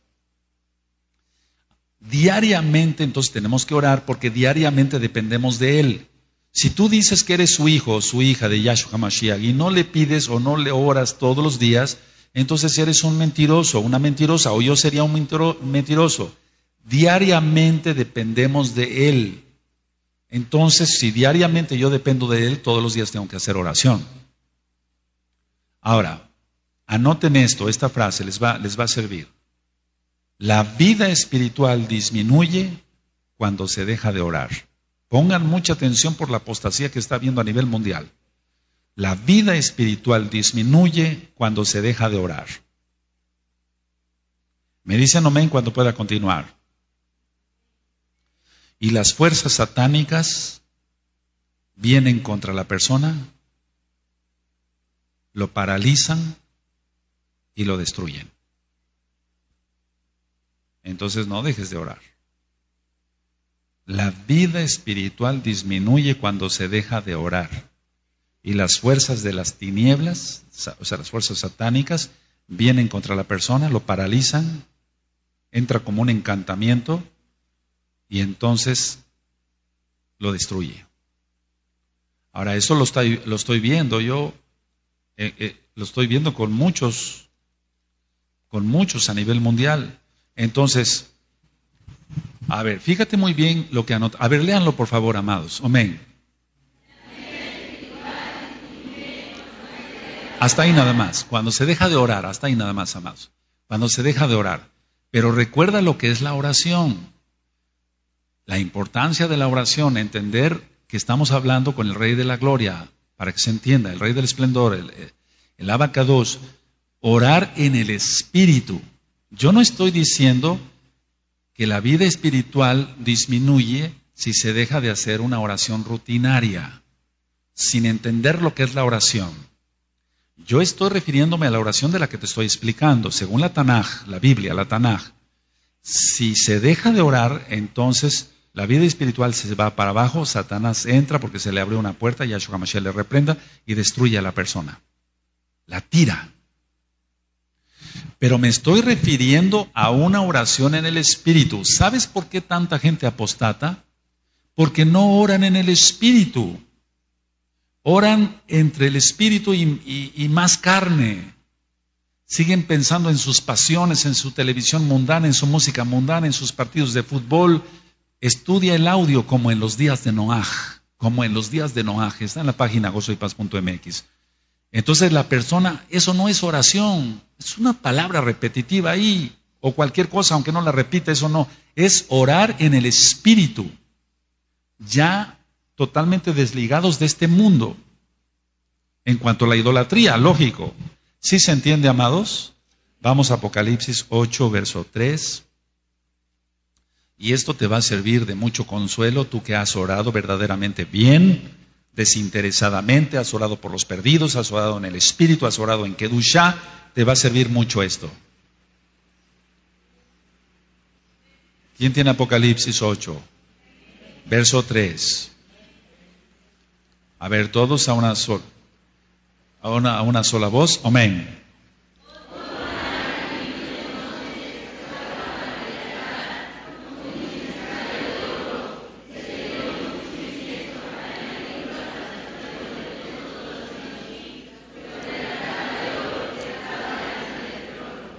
diariamente entonces tenemos que orar porque diariamente dependemos de Él. Si tú dices que eres su hijo o su hija de Yahshua HaMashiach y no le pides o no le oras todos los días, entonces eres un mentiroso, una mentirosa, o yo sería un mentiroso. Diariamente dependemos de Él. Entonces, si diariamente yo dependo de Él, todos los días tengo que hacer oración. Ahora, anoten esto, esta frase les va, les va a servir. La vida espiritual disminuye cuando se deja de orar. Pongan mucha atención por la apostasía que está habiendo a nivel mundial. La vida espiritual disminuye cuando se deja de orar. Me dice Nomen cuando pueda continuar y las fuerzas satánicas vienen contra la persona, lo paralizan y lo destruyen. Entonces no dejes de orar. La vida espiritual disminuye cuando se deja de orar. Y las fuerzas de las tinieblas, o sea, las fuerzas satánicas, vienen contra la persona, lo paralizan, entra como un encantamiento y entonces lo destruye. Ahora, eso lo, lo estoy viendo, yo eh, eh, lo estoy viendo con muchos, con muchos a nivel mundial. Entonces, a ver, fíjate muy bien lo que anota. A ver, léanlo por favor, amados. Amén. Hasta ahí nada más. Cuando se deja de orar, hasta ahí nada más, amados. Cuando se deja de orar. Pero recuerda lo que es la oración. La importancia de la oración, entender que estamos hablando con el Rey de la Gloria, para que se entienda, el Rey del Esplendor, el, eh, el abacados, orar en el Espíritu. Yo no estoy diciendo que la vida espiritual disminuye si se deja de hacer una oración rutinaria, sin entender lo que es la oración. Yo estoy refiriéndome a la oración de la que te estoy explicando, según la Tanaj, la Biblia, la Tanaj. Si se deja de orar, entonces la vida espiritual se va para abajo, Satanás entra porque se le abrió una puerta, Yahshua Mashiach le reprenda y destruye a la persona. La tira. Pero me estoy refiriendo a una oración en el espíritu. ¿Sabes por qué tanta gente apostata? Porque no oran en el espíritu. Oran entre el espíritu y más carne. Siguen pensando en sus pasiones, en su televisión mundana, en su música mundana, en sus partidos de fútbol, Estudia el audio como en los días de Noaj, como en los días de Noaj. Está en la página gozoypaz.mx. Entonces la persona, eso no es oración, es una palabra repetitiva ahí, o cualquier cosa, aunque no la repita, eso no. Es orar en el espíritu, ya totalmente desligados de este mundo. En cuanto a la idolatría, lógico. ¿Sí se entiende, amados? Vamos a Apocalipsis 8, verso 3. Y esto te va a servir de mucho consuelo, tú que has orado verdaderamente bien, desinteresadamente, has orado por los perdidos, has orado en el Espíritu, has orado en Kedushá, te va a servir mucho esto. ¿Quién tiene Apocalipsis 8? Verso 3. A ver, todos a una, sola, a una, a una sola voz. Amén.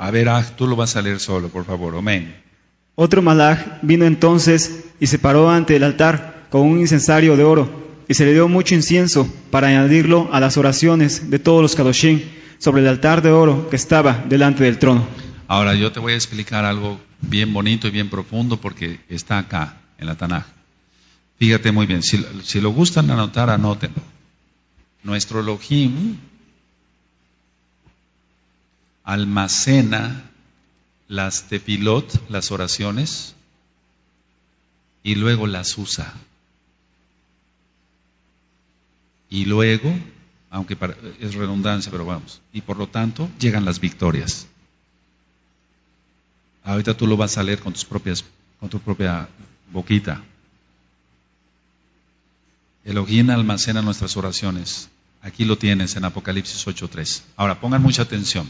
A ver, tú lo vas a leer solo, por favor. Amén. Otro malaj vino entonces y se paró ante el altar con un incensario de oro y se le dio mucho incienso para añadirlo a las oraciones de todos los kadoshim sobre el altar de oro que estaba delante del trono. Ahora yo te voy a explicar algo bien bonito y bien profundo porque está acá en la Tanaj. Fíjate muy bien, si, si lo gustan anotar, anótenlo. Nuestro Elohim almacena las tefilot, las oraciones, y luego las usa. Y luego, aunque es redundancia, pero vamos, y por lo tanto llegan las victorias. Ahorita tú lo vas a leer con, tus propias, con tu propia boquita. Elohim almacena nuestras oraciones. Aquí lo tienes en Apocalipsis 8.3. Ahora, pongan mucha atención.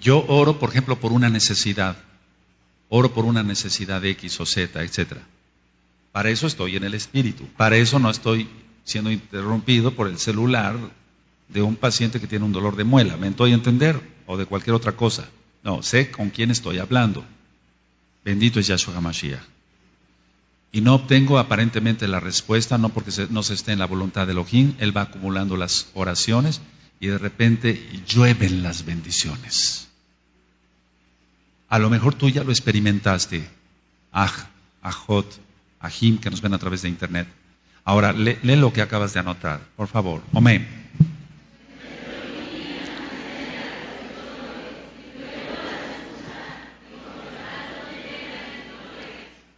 Yo oro, por ejemplo, por una necesidad. Oro por una necesidad de X o Z, etc. Para eso estoy en el espíritu. Para eso no estoy siendo interrumpido por el celular de un paciente que tiene un dolor de muela. ¿Me estoy a entender? O de cualquier otra cosa. No, sé con quién estoy hablando. Bendito es Yahshua HaMashiach. Y no obtengo aparentemente la respuesta, no porque no se esté en la voluntad de Elohim. Él va acumulando las oraciones y de repente llueven las bendiciones. A lo mejor tú ya lo experimentaste. Aj, ajot, ajim, que nos ven a través de internet. Ahora, lee, lo que acabas de anotar, por favor. Amén.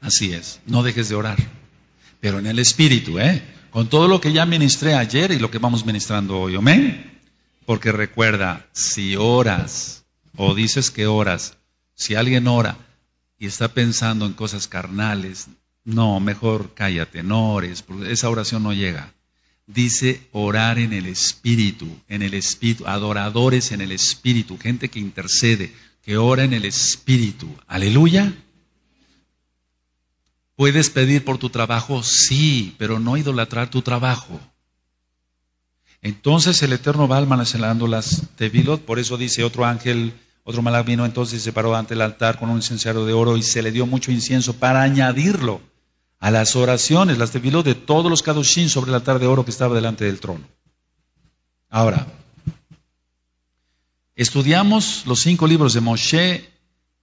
Así es, no dejes de orar, pero en el Espíritu, ¿eh? Con todo lo que ya ministré ayer y lo que vamos ministrando hoy, amén. Porque recuerda, si oras o dices que oras si alguien ora y está pensando en cosas carnales, no, mejor cállate, no ores, porque esa oración no llega. Dice orar en el Espíritu, en el Espíritu, adoradores en el Espíritu, gente que intercede, que ora en el Espíritu. Aleluya. ¿Puedes pedir por tu trabajo? Sí, pero no idolatrar tu trabajo. Entonces el Eterno va almacenando las tevilot, por eso dice otro ángel otro malak vino entonces y se paró ante el altar con un incensario de oro y se le dio mucho incienso para añadirlo a las oraciones, las debiló de todos los kadoshim sobre el altar de oro que estaba delante del trono. Ahora, estudiamos los cinco libros de Moshe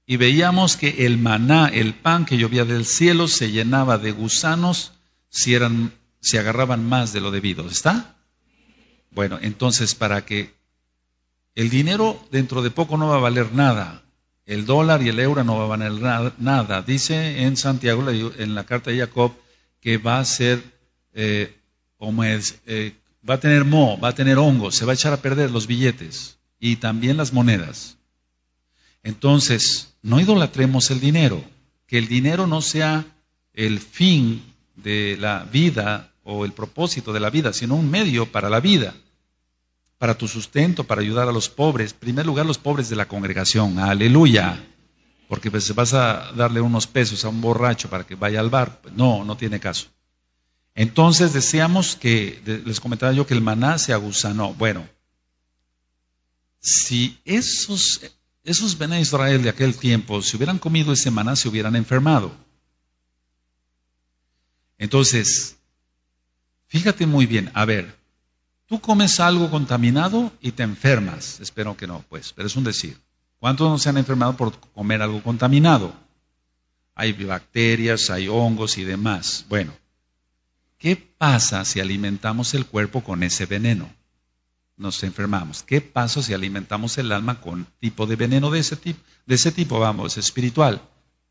y veíamos que el maná, el pan que llovía del cielo, se llenaba de gusanos si eran, se agarraban más de lo debido. ¿Está? Bueno, entonces para que el dinero dentro de poco no va a valer nada. El dólar y el euro no van a valer nada. Dice en Santiago, en la carta de Jacob, que va a ser, eh, como es, eh, va a tener mo, va a tener hongo, se va a echar a perder los billetes y también las monedas. Entonces, no idolatremos el dinero. Que el dinero no sea el fin de la vida o el propósito de la vida, sino un medio para la vida para tu sustento, para ayudar a los pobres. En primer lugar, los pobres de la congregación. Aleluya. Porque pues vas a darle unos pesos a un borracho para que vaya al bar. Pues, no, no tiene caso. Entonces deseamos que, les comentaba yo que el maná se aguzanó. Bueno, si esos, esos a Israel de aquel tiempo si hubieran comido ese maná, se hubieran enfermado. Entonces, fíjate muy bien, a ver, Tú comes algo contaminado y te enfermas. Espero que no, pues, pero es un decir. ¿Cuántos no se han enfermado por comer algo contaminado? Hay bacterias, hay hongos y demás. Bueno, ¿qué pasa si alimentamos el cuerpo con ese veneno? Nos enfermamos. ¿Qué pasa si alimentamos el alma con tipo de veneno de ese tipo? De ese tipo, vamos, espiritual.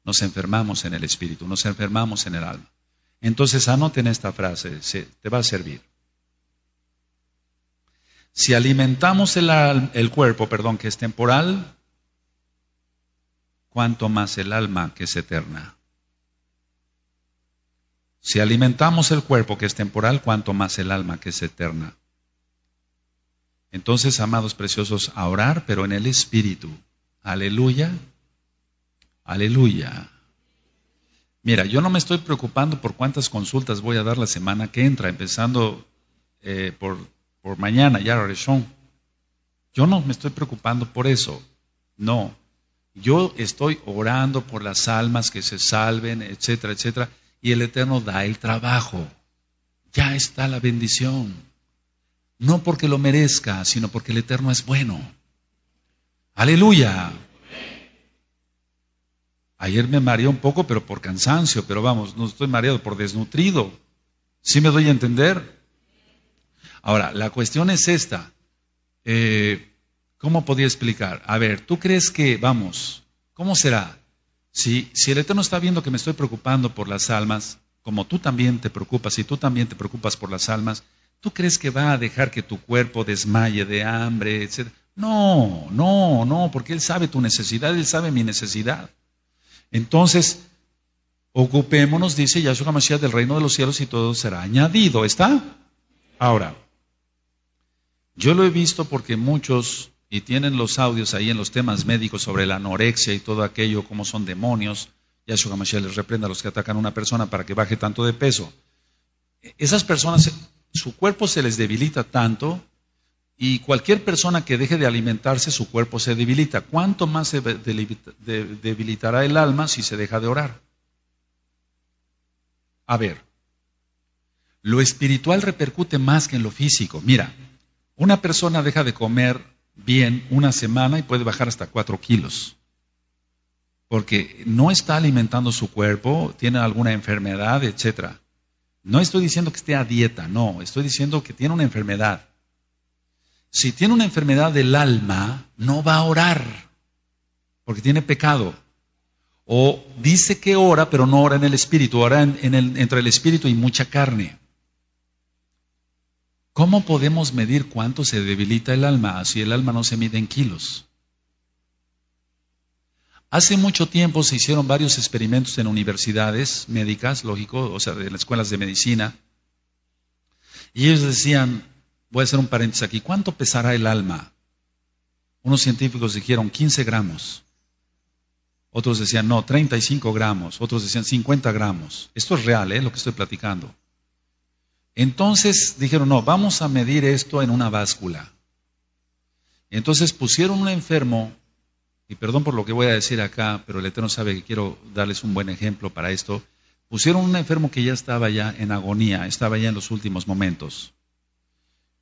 Nos enfermamos en el espíritu, nos enfermamos en el alma. Entonces anoten esta frase, te va a servir. Si alimentamos el, cuerpo, perdón, que es temporal, cuanto más el alma que es eterna. Si alimentamos el cuerpo que es temporal, cuanto más el alma que es eterna. Entonces, amados preciosos, a orar, pero en el Espíritu. Aleluya. Aleluya. Mira, yo no me estoy preocupando por cuántas consultas voy a dar la semana que entra, empezando eh, por por mañana, ya regresó. Yo no me estoy preocupando por eso, no. Yo estoy orando por las almas que se salven, etcétera, etcétera, y el Eterno da el trabajo. Ya está la bendición. No porque lo merezca, sino porque el Eterno es bueno. Aleluya. Ayer me mareé un poco, pero por cansancio, pero vamos, no estoy mareado, por desnutrido. ¿Sí me doy a entender? Ahora, la cuestión es esta. Eh, ¿Cómo podía explicar? A ver, ¿tú crees que, vamos, ¿cómo será? Si, si el Eterno está viendo que me estoy preocupando por las almas, como tú también te preocupas y tú también te preocupas por las almas, ¿tú crees que va a dejar que tu cuerpo desmaye de hambre, etcétera? No, no, no, porque Él sabe tu necesidad, Él sabe mi necesidad. Entonces, ocupémonos, dice Yahshua Mashiach, del reino de los cielos y todo será añadido. ¿Está? Ahora. Yo lo he visto porque muchos, y tienen los audios ahí en los temas médicos sobre la anorexia y todo aquello, cómo son demonios, Yahshua Mashiach les reprenda a los que atacan a una persona para que baje tanto de peso. Esas personas, su cuerpo se les debilita tanto y cualquier persona que deje de alimentarse, su cuerpo se debilita. ¿Cuánto más se debilitará el alma si se deja de orar? A ver, lo espiritual repercute más que en lo físico. Mira, una persona deja de comer bien una semana y puede bajar hasta 4 kilos, porque no está alimentando su cuerpo, tiene alguna enfermedad, etc. No estoy diciendo que esté a dieta, no, estoy diciendo que tiene una enfermedad. Si tiene una enfermedad del alma, no va a orar, porque tiene pecado. O dice que ora, pero no ora en el espíritu, ora el, entre el espíritu y mucha carne. ¿Cómo podemos medir cuánto se debilita el alma si el alma no se mide en kilos? Hace mucho tiempo se hicieron varios experimentos en universidades médicas, lógico, o sea, en escuelas de medicina. Y ellos decían, voy a hacer un paréntesis aquí, ¿cuánto pesará el alma? Unos científicos dijeron 15 gramos. Otros decían, no, 35 gramos. Otros decían 50 gramos. Esto es real, ¿eh? lo que estoy platicando. Entonces dijeron, no, vamos a medir esto en una báscula. Entonces pusieron un enfermo, y perdón por lo que voy a decir acá, pero el Eterno sabe que quiero darles un buen ejemplo para esto. Pusieron un enfermo que ya estaba ya en agonía, estaba ya en los últimos momentos.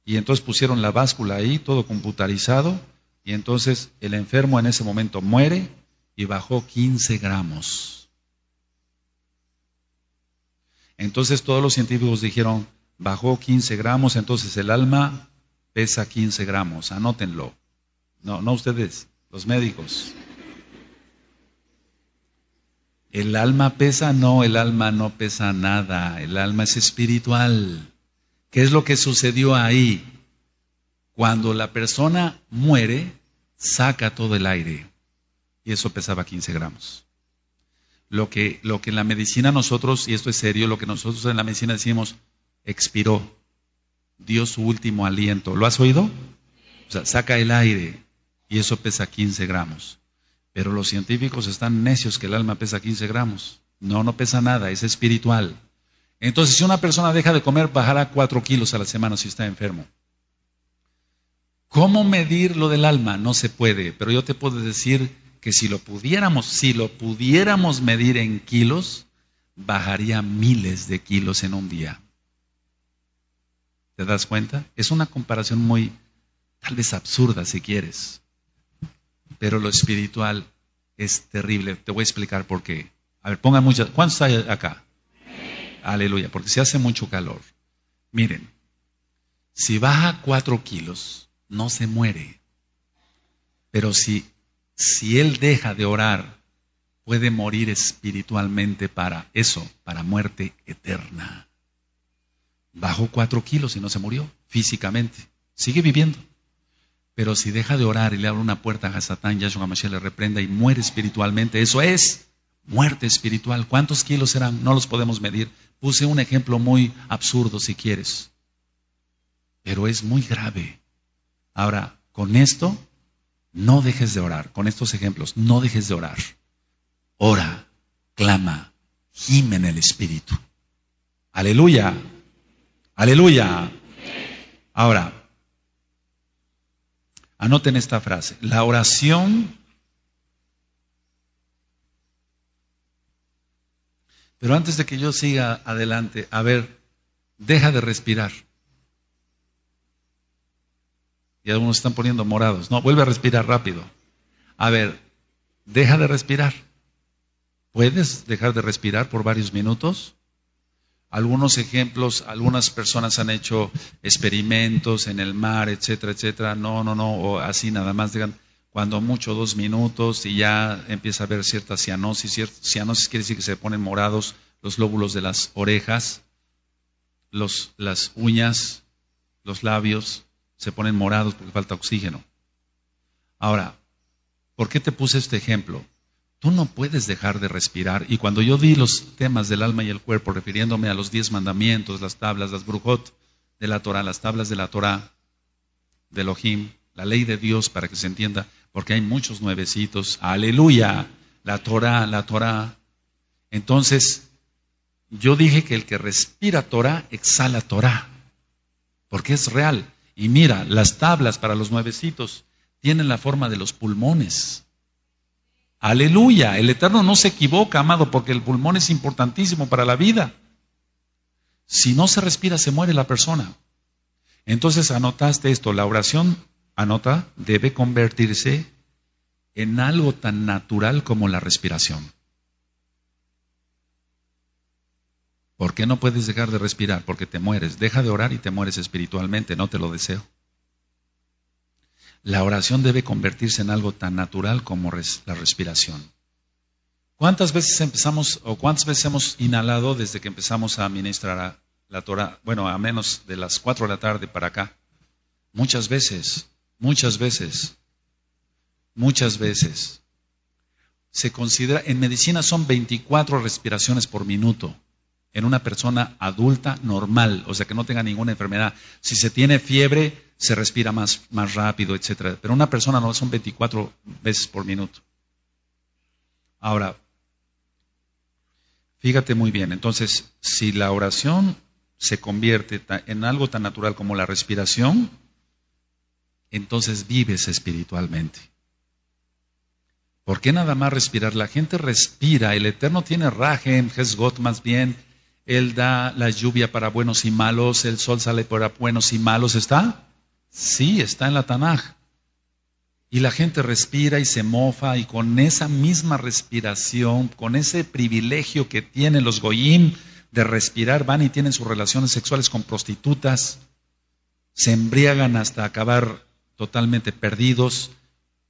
Y entonces pusieron la báscula ahí, todo computarizado, y entonces el enfermo en ese momento muere y bajó 15 gramos. Entonces todos los científicos dijeron, bajó 15 gramos, entonces el alma pesa 15 gramos, anótenlo. No, no ustedes, los médicos. El alma pesa, no, el alma no pesa nada, el alma es espiritual. ¿Qué es lo que sucedió ahí? Cuando la persona muere, saca todo el aire y eso pesaba 15 gramos. Lo que, lo que en la medicina nosotros, y esto es serio, lo que nosotros en la medicina decimos, expiró, dio su último aliento. ¿Lo has oído? O sea, saca el aire y eso pesa 15 gramos. Pero los científicos están necios que el alma pesa 15 gramos. No, no pesa nada, es espiritual. Entonces, si una persona deja de comer, bajará 4 kilos a la semana si está enfermo. ¿Cómo medir lo del alma? No se puede, pero yo te puedo decir que si lo pudiéramos, si lo pudiéramos medir en kilos, bajaría miles de kilos en un día. ¿Te das cuenta? Es una comparación muy, tal vez absurda si quieres, pero lo espiritual es terrible. Te voy a explicar por qué. A ver, pongan muchas. ¿Cuántos hay acá? Aleluya, porque se hace mucho calor. Miren, si baja cuatro kilos, no se muere. Pero si, si él deja de orar, puede morir espiritualmente para eso, para muerte eterna bajó cuatro kilos y no se murió físicamente. Sigue viviendo. Pero si deja de orar y le abre una puerta a Satán, Yahshua HaMashiach le reprenda y muere espiritualmente, eso es muerte espiritual. ¿Cuántos kilos serán? No los podemos medir. Puse un ejemplo muy absurdo si quieres. Pero es muy grave. Ahora, con esto, no dejes de orar. Con estos ejemplos, no dejes de orar. Ora, clama, gime en el Espíritu. Aleluya. Aleluya. Ahora, anoten esta frase. La oración... Pero antes de que yo siga adelante, a ver, deja de respirar. Y algunos están poniendo morados. No, vuelve a respirar rápido. A ver, deja de respirar. ¿Puedes dejar de respirar por varios minutos? algunos ejemplos, algunas personas han hecho experimentos en el mar, etcétera, etcétera. No, no, no, o así nada más digan, cuando mucho dos minutos y ya empieza a haber cierta cianosis. cierto cianosis quiere decir que se ponen morados los lóbulos de las orejas, los, las uñas, los labios, se ponen morados porque falta oxígeno. Ahora, ¿por qué te puse este ejemplo? Tú no puedes dejar de respirar. Y cuando yo di los temas del alma y el cuerpo, refiriéndome a los diez mandamientos, las tablas, las brujot de la Torah, las tablas de la Torah, de Elohim, la ley de Dios, para que se entienda, porque hay muchos nuevecitos. Aleluya, la Torah, la Torah. Entonces, yo dije que el que respira Torah, exhala Torah, porque es real. Y mira, las tablas para los nuevecitos tienen la forma de los pulmones Aleluya, el Eterno no se equivoca, amado, porque el pulmón es importantísimo para la vida. Si no se respira, se muere la persona. Entonces anotaste esto, la oración, anota, debe convertirse en algo tan natural como la respiración. ¿Por qué no puedes dejar de respirar? Porque te mueres. Deja de orar y te mueres espiritualmente, no te lo deseo la oración debe convertirse en algo tan natural como la respiración. ¿Cuántas veces empezamos o cuántas veces hemos inhalado desde que empezamos a ministrar la Torah? Bueno, a menos de las 4 de la tarde para acá. Muchas veces, muchas veces, muchas veces. Se considera, en medicina son 24 respiraciones por minuto en una persona adulta normal, o sea que no tenga ninguna enfermedad. Si se tiene fiebre, se respira más, más rápido, etc. Pero una persona no son 24 veces por minuto. Ahora, fíjate muy bien, entonces, si la oración se convierte en algo tan natural como la respiración, entonces vives espiritualmente. ¿Por qué nada más respirar? La gente respira, el Eterno tiene es got, más bien, Él da la lluvia para buenos y malos, el sol sale para buenos y malos, ¿está? Sí, está en la Tanaj. Y la gente respira y se mofa y con esa misma respiración, con ese privilegio que tienen los goyim de respirar, van y tienen sus relaciones sexuales con prostitutas, se embriagan hasta acabar totalmente perdidos.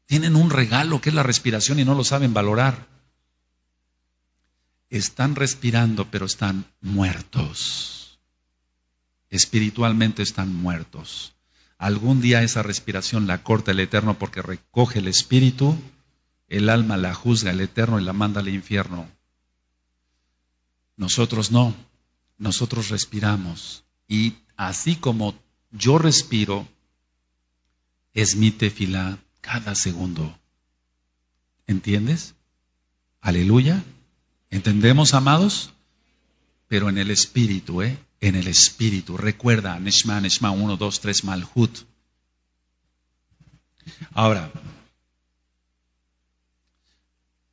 Tienen un regalo que es la respiración y no lo saben valorar. Están respirando, pero están muertos. Espiritualmente están muertos. Algún día esa respiración la corta el Eterno porque recoge el espíritu, el alma la juzga el Eterno y la manda al infierno. Nosotros no, nosotros respiramos. Y así como yo respiro, es mi tefila cada segundo. ¿Entiendes? Aleluya. ¿Entendemos, amados? Pero en el espíritu, ¿eh? en el espíritu. Recuerda, Neshma, Neshma 1, 2, 3, Malhut. Ahora,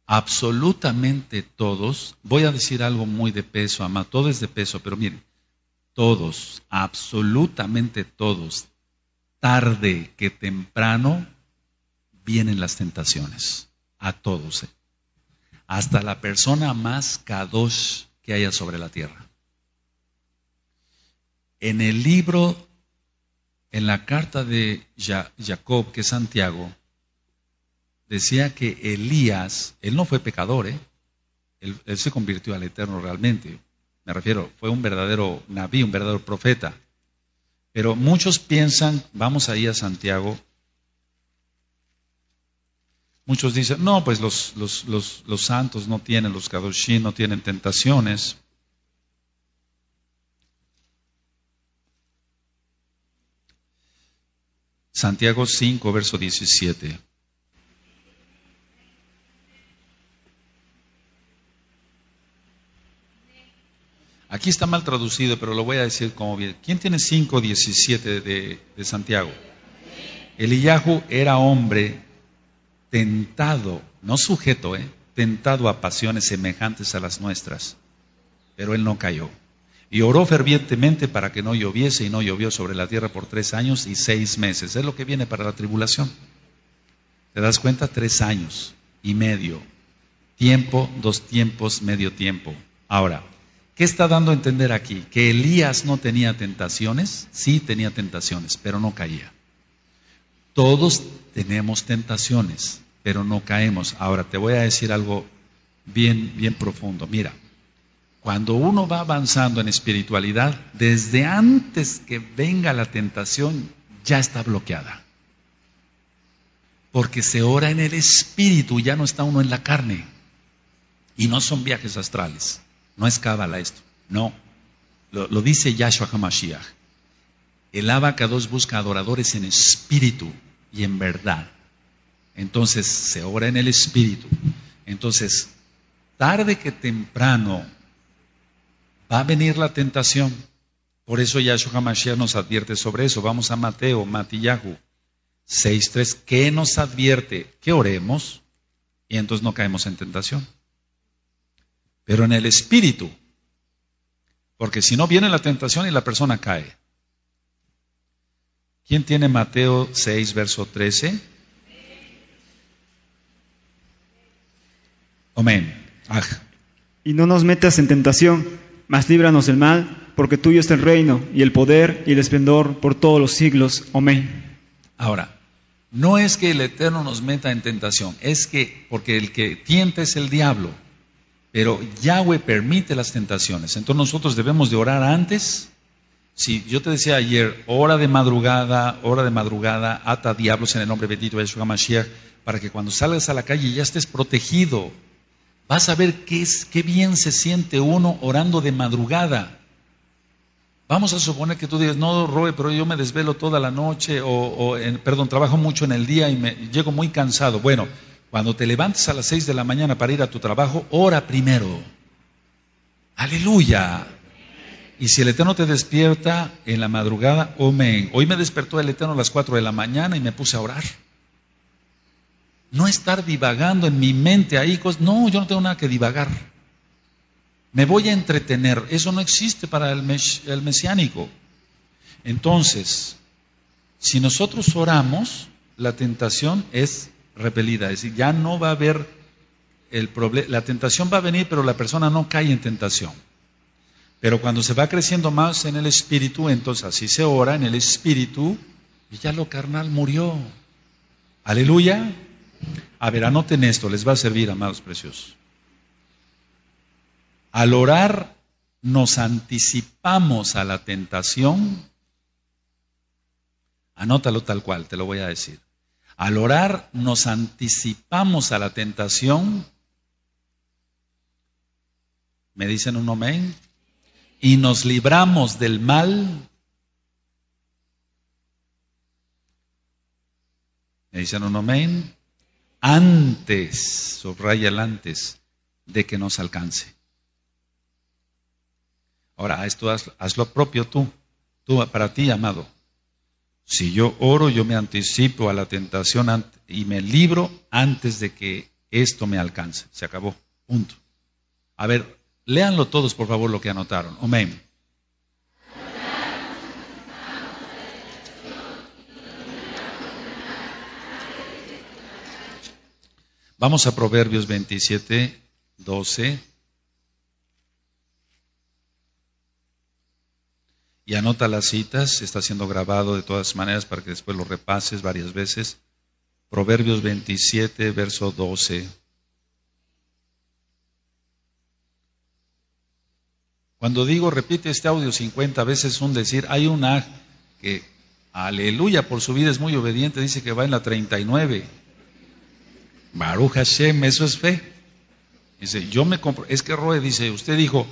absolutamente todos, voy a decir algo muy de peso, ama, todo es de peso, pero miren, todos, absolutamente todos, tarde que temprano, vienen las tentaciones, a todos, eh. hasta la persona más kadosh que haya sobre la tierra en el libro, en la carta de Jacob, que es Santiago, decía que Elías, él no fue pecador, ¿eh? él, se convirtió al Eterno realmente. Me refiero, fue un verdadero naví, un verdadero profeta. Pero muchos piensan, vamos ahí a Santiago, muchos dicen, no, pues los, santos no tienen, los kadoshí no tienen tentaciones. Santiago 5, verso 17. Aquí está mal traducido, pero lo voy a decir como bien. ¿Quién tiene 5, 17 de, de Santiago? Eliyahu era hombre tentado, no sujeto, eh, tentado a pasiones semejantes a las nuestras, pero él no cayó. Y oró fervientemente para que no lloviese y no llovió sobre la tierra por tres años y seis meses. Es lo que viene para la tribulación. ¿Te das cuenta? Tres años y medio. Tiempo, dos tiempos, medio tiempo. Ahora, ¿qué está dando a entender aquí? Que Elías no tenía tentaciones. Sí tenía tentaciones, pero no caía. Todos tenemos tentaciones, pero no caemos. Ahora, te voy a decir algo bien, bien profundo. Mira, cuando uno va avanzando en espiritualidad, desde antes que venga la tentación, ya está bloqueada. Porque se ora en el espíritu, ya no está uno en la carne. Y no son viajes astrales, no es cábala esto, no. Lo, dice Yahshua HaMashiach. El abacados busca adoradores en espíritu y en verdad. Entonces se ora en el espíritu. Entonces, tarde que temprano Va a venir la tentación. Por eso Yahshua Mashiach nos advierte sobre eso. Vamos a Mateo, Matillahu 6.3. ¿Qué nos advierte? Que oremos y entonces no caemos en tentación. Pero en el espíritu. Porque si no viene la tentación y la persona cae. ¿Quién tiene Mateo 6, verso 13? Amén. Ah. Y no nos metas en tentación mas líbranos del mal, porque tuyo es el reino y el poder y el esplendor por todos los siglos. Amén. Ahora, no es que el Eterno nos meta en tentación, es que, porque el que tienta es el diablo, pero Yahweh permite las tentaciones. Entonces nosotros debemos de orar antes. Si yo te decía ayer, hora de madrugada, hora de madrugada, ata diablos en el nombre bendito de Yeshua Mashiach, para que cuando salgas a la calle ya estés protegido, Vas a ver qué, es, qué bien se siente uno orando de madrugada. Vamos a suponer que tú digas, no, Roe, pero yo me desvelo toda la noche, o, o perdón, trabajo mucho en el día y me llego muy cansado. Bueno, cuando te levantes a las 6 de la mañana para ir a tu trabajo, ora primero. Aleluya. Y si el Eterno te despierta en la madrugada, amén. Hoy me despertó el Eterno a las 4 de la mañana y me puse a orar. No estar divagando en mi mente ahí, no, yo no tengo nada que divagar. Me voy a entretener. Eso no existe para el, el mesiánico. Entonces, si nosotros oramos, la tentación es repelida. Es decir, ya no va a haber el problema. La tentación va a venir, pero la persona no cae en tentación. Pero cuando se va creciendo más en el espíritu, entonces así se ora en el espíritu y ya lo carnal murió. Aleluya. A ver, anoten esto, les va a servir, amados precios. Al orar nos anticipamos a la tentación. Anótalo tal cual, te lo voy a decir. Al orar nos anticipamos a la tentación. ¿Me dicen un amén? Y nos libramos del mal. ¿Me dicen un amén? antes, subraya el antes, de que nos alcance. Ahora, esto haz, lo propio tú, tú para ti, amado. Si yo oro, yo me anticipo a la tentación y me libro antes de que esto me alcance. Se acabó. Punto. A ver, léanlo todos, por favor, lo que anotaron. Amén. Vamos a Proverbios 27, 12. Y anota las citas, está siendo grabado de todas maneras para que después lo repases varias veces. Proverbios 27, verso 12. Cuando digo repite este audio 50 veces, un decir, hay una que, aleluya, por su vida es muy obediente, dice que va en la 39 Baruch Hashem, eso es fe. Dice, yo me compro. Es que Roe dice, usted dijo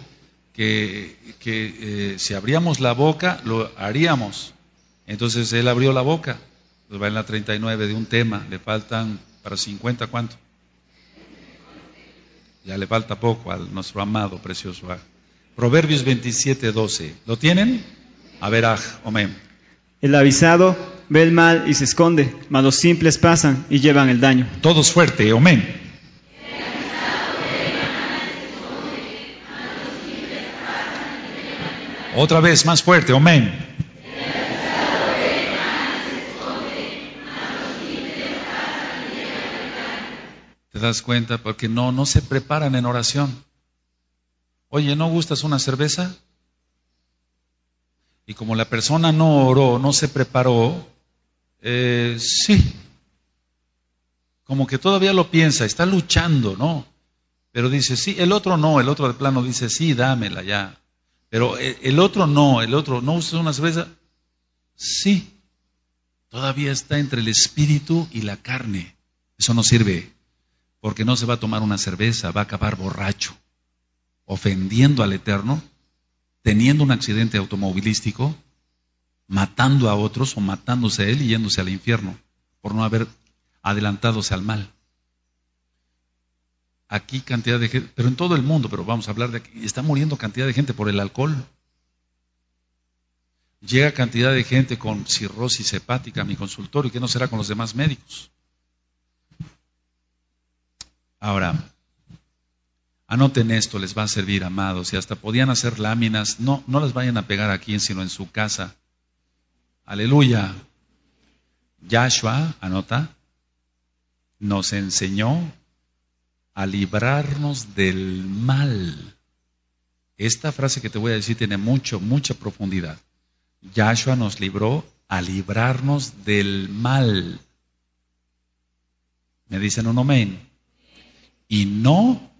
que, eh, si abríamos la boca, lo haríamos. Entonces él abrió la boca. Pues va en la 39 de un tema. Le faltan para 50, ¿cuánto? Ya le falta poco al nuestro amado, precioso. Proverbios 27, 12. ¿Lo tienen? A ver, aj, El avisado ve el mal y se esconde, mas los simples pasan y llevan el daño. Todos fuerte, amén. Otra vez más fuerte, amén. Te das cuenta porque no, no se preparan en oración. Oye, ¿no gustas una cerveza? Y como la persona no oró, no se preparó, eh, sí, como que todavía lo piensa, está luchando, ¿no? Pero dice, sí, el otro no, el otro de plano dice, sí, dámela ya. Pero eh, el otro no, el otro, ¿no usa una cerveza? Sí, todavía está entre el espíritu y la carne. Eso no sirve, porque no se va a tomar una cerveza, va a acabar borracho, ofendiendo al Eterno, teniendo un accidente automovilístico, matando a otros o matándose a él y yéndose al infierno por no haber adelantadose al mal. Aquí cantidad de gente, pero en todo el mundo, pero vamos a hablar de aquí, está muriendo cantidad de gente por el alcohol. Llega cantidad de gente con cirrosis hepática a mi consultorio, ¿y qué no será con los demás médicos? Ahora, anoten esto, les va a servir, amados, y hasta podían hacer láminas, no, no las vayan a pegar aquí, sino en su casa Aleluya. Yahshua, anota, nos enseñó a librarnos del mal. Esta frase que te voy a decir tiene mucho, mucha profundidad. Yahshua nos libró a librarnos del mal. Me dicen un amén. Y no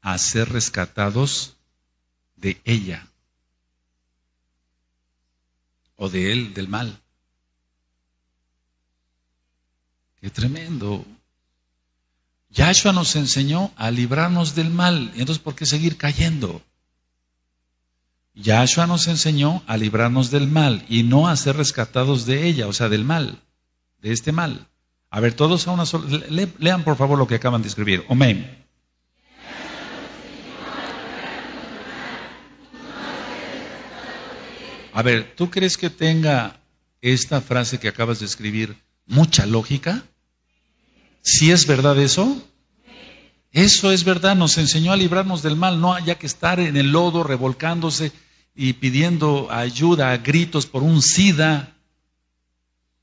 a ser rescatados de ella o de él, del mal. Qué tremendo. Yahshua nos enseñó a librarnos del mal, y entonces ¿por qué seguir cayendo? Yahshua nos enseñó a librarnos del mal y no a ser rescatados de ella, o sea, del mal, de este mal. A ver, todos a una sola. lean por favor lo que acaban de escribir. Omen. A ver, ¿tú crees que tenga esta frase que acabas de escribir mucha lógica? ¿Si es verdad eso? Eso es verdad, nos enseñó a librarnos del mal, no haya que estar en el lodo revolcándose y pidiendo ayuda a gritos por un SIDA.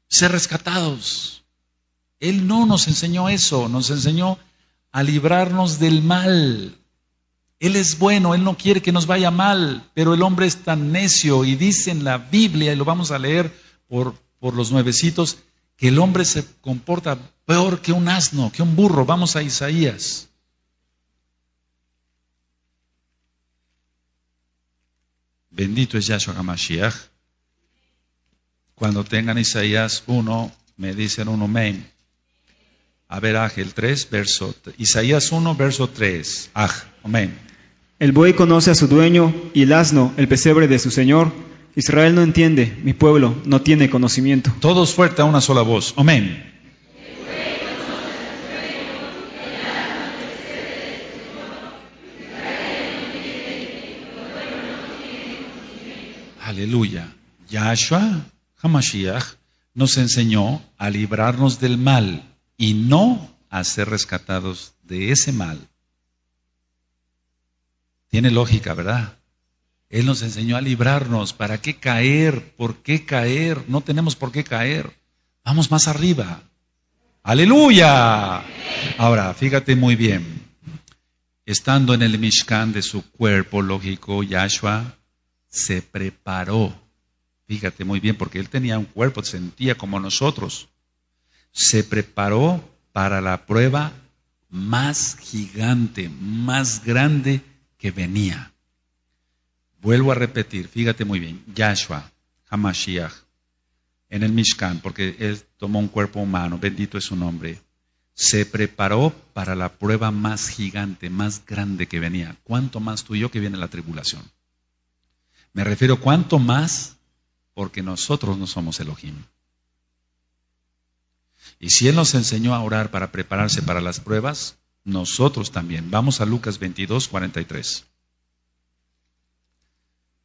Ser rescatados. Él no nos enseñó eso, nos enseñó a librarnos del mal. Él es bueno, Él no quiere que nos vaya mal, pero el hombre es tan necio y dice en la Biblia, y lo vamos a leer por, por los nuevecitos, que el hombre se comporta peor que un asno, que un burro. Vamos a Isaías. Bendito es Yahshua HaMashiach. Cuando tengan Isaías 1, me dicen un Men. A ver, el 3, verso, Isaías 1, verso 3. Aj, amén. El buey conoce a su dueño y el asno, el pesebre de su señor. Israel no entiende, mi pueblo no tiene conocimiento. Todos fuerte a una sola voz. Amén. Aleluya. Yahshua Hamashiach nos enseñó a librarnos del mal y no a ser rescatados de ese mal. Tiene lógica, ¿verdad? Él nos enseñó a librarnos. ¿Para qué caer? ¿Por qué caer? No tenemos por qué caer. Vamos más arriba. Aleluya. Ahora, fíjate muy bien. Estando en el Mishkan de su cuerpo lógico, Yahshua se preparó. Fíjate muy bien, porque él tenía un cuerpo, sentía como nosotros se preparó para la prueba más gigante, más grande que venía. Vuelvo a repetir, fíjate muy bien, Yahshua, Hamashiach, en el Mishkan, porque él tomó un cuerpo humano, bendito es su nombre, se preparó para la prueba más gigante, más grande que venía. ¿Cuánto más tú y yo que viene la tribulación? Me refiero, ¿cuánto más? Porque nosotros no somos Elohim. Y si Él nos enseñó a orar para prepararse para las pruebas, nosotros también. Vamos a Lucas 22, 43.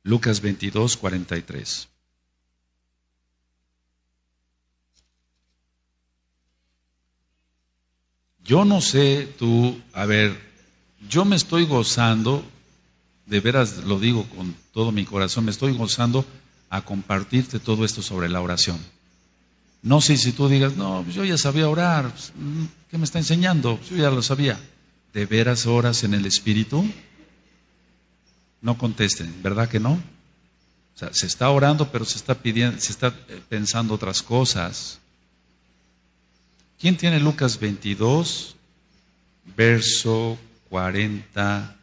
Lucas 22, 43. Yo no sé tú, a ver, yo me estoy gozando, de veras lo digo con todo mi corazón, me estoy gozando a compartirte todo esto sobre la oración. No sé si tú digas, no, pues yo ya sabía orar, pues, mm, ¿qué me está enseñando? Yo ya lo sabía. ¿De veras oras en el Espíritu? No contesten, ¿verdad que no? O sea, se está orando, pero se está pidiendo, se está eh, pensando otras cosas. ¿Quién tiene Lucas 22, verso 40?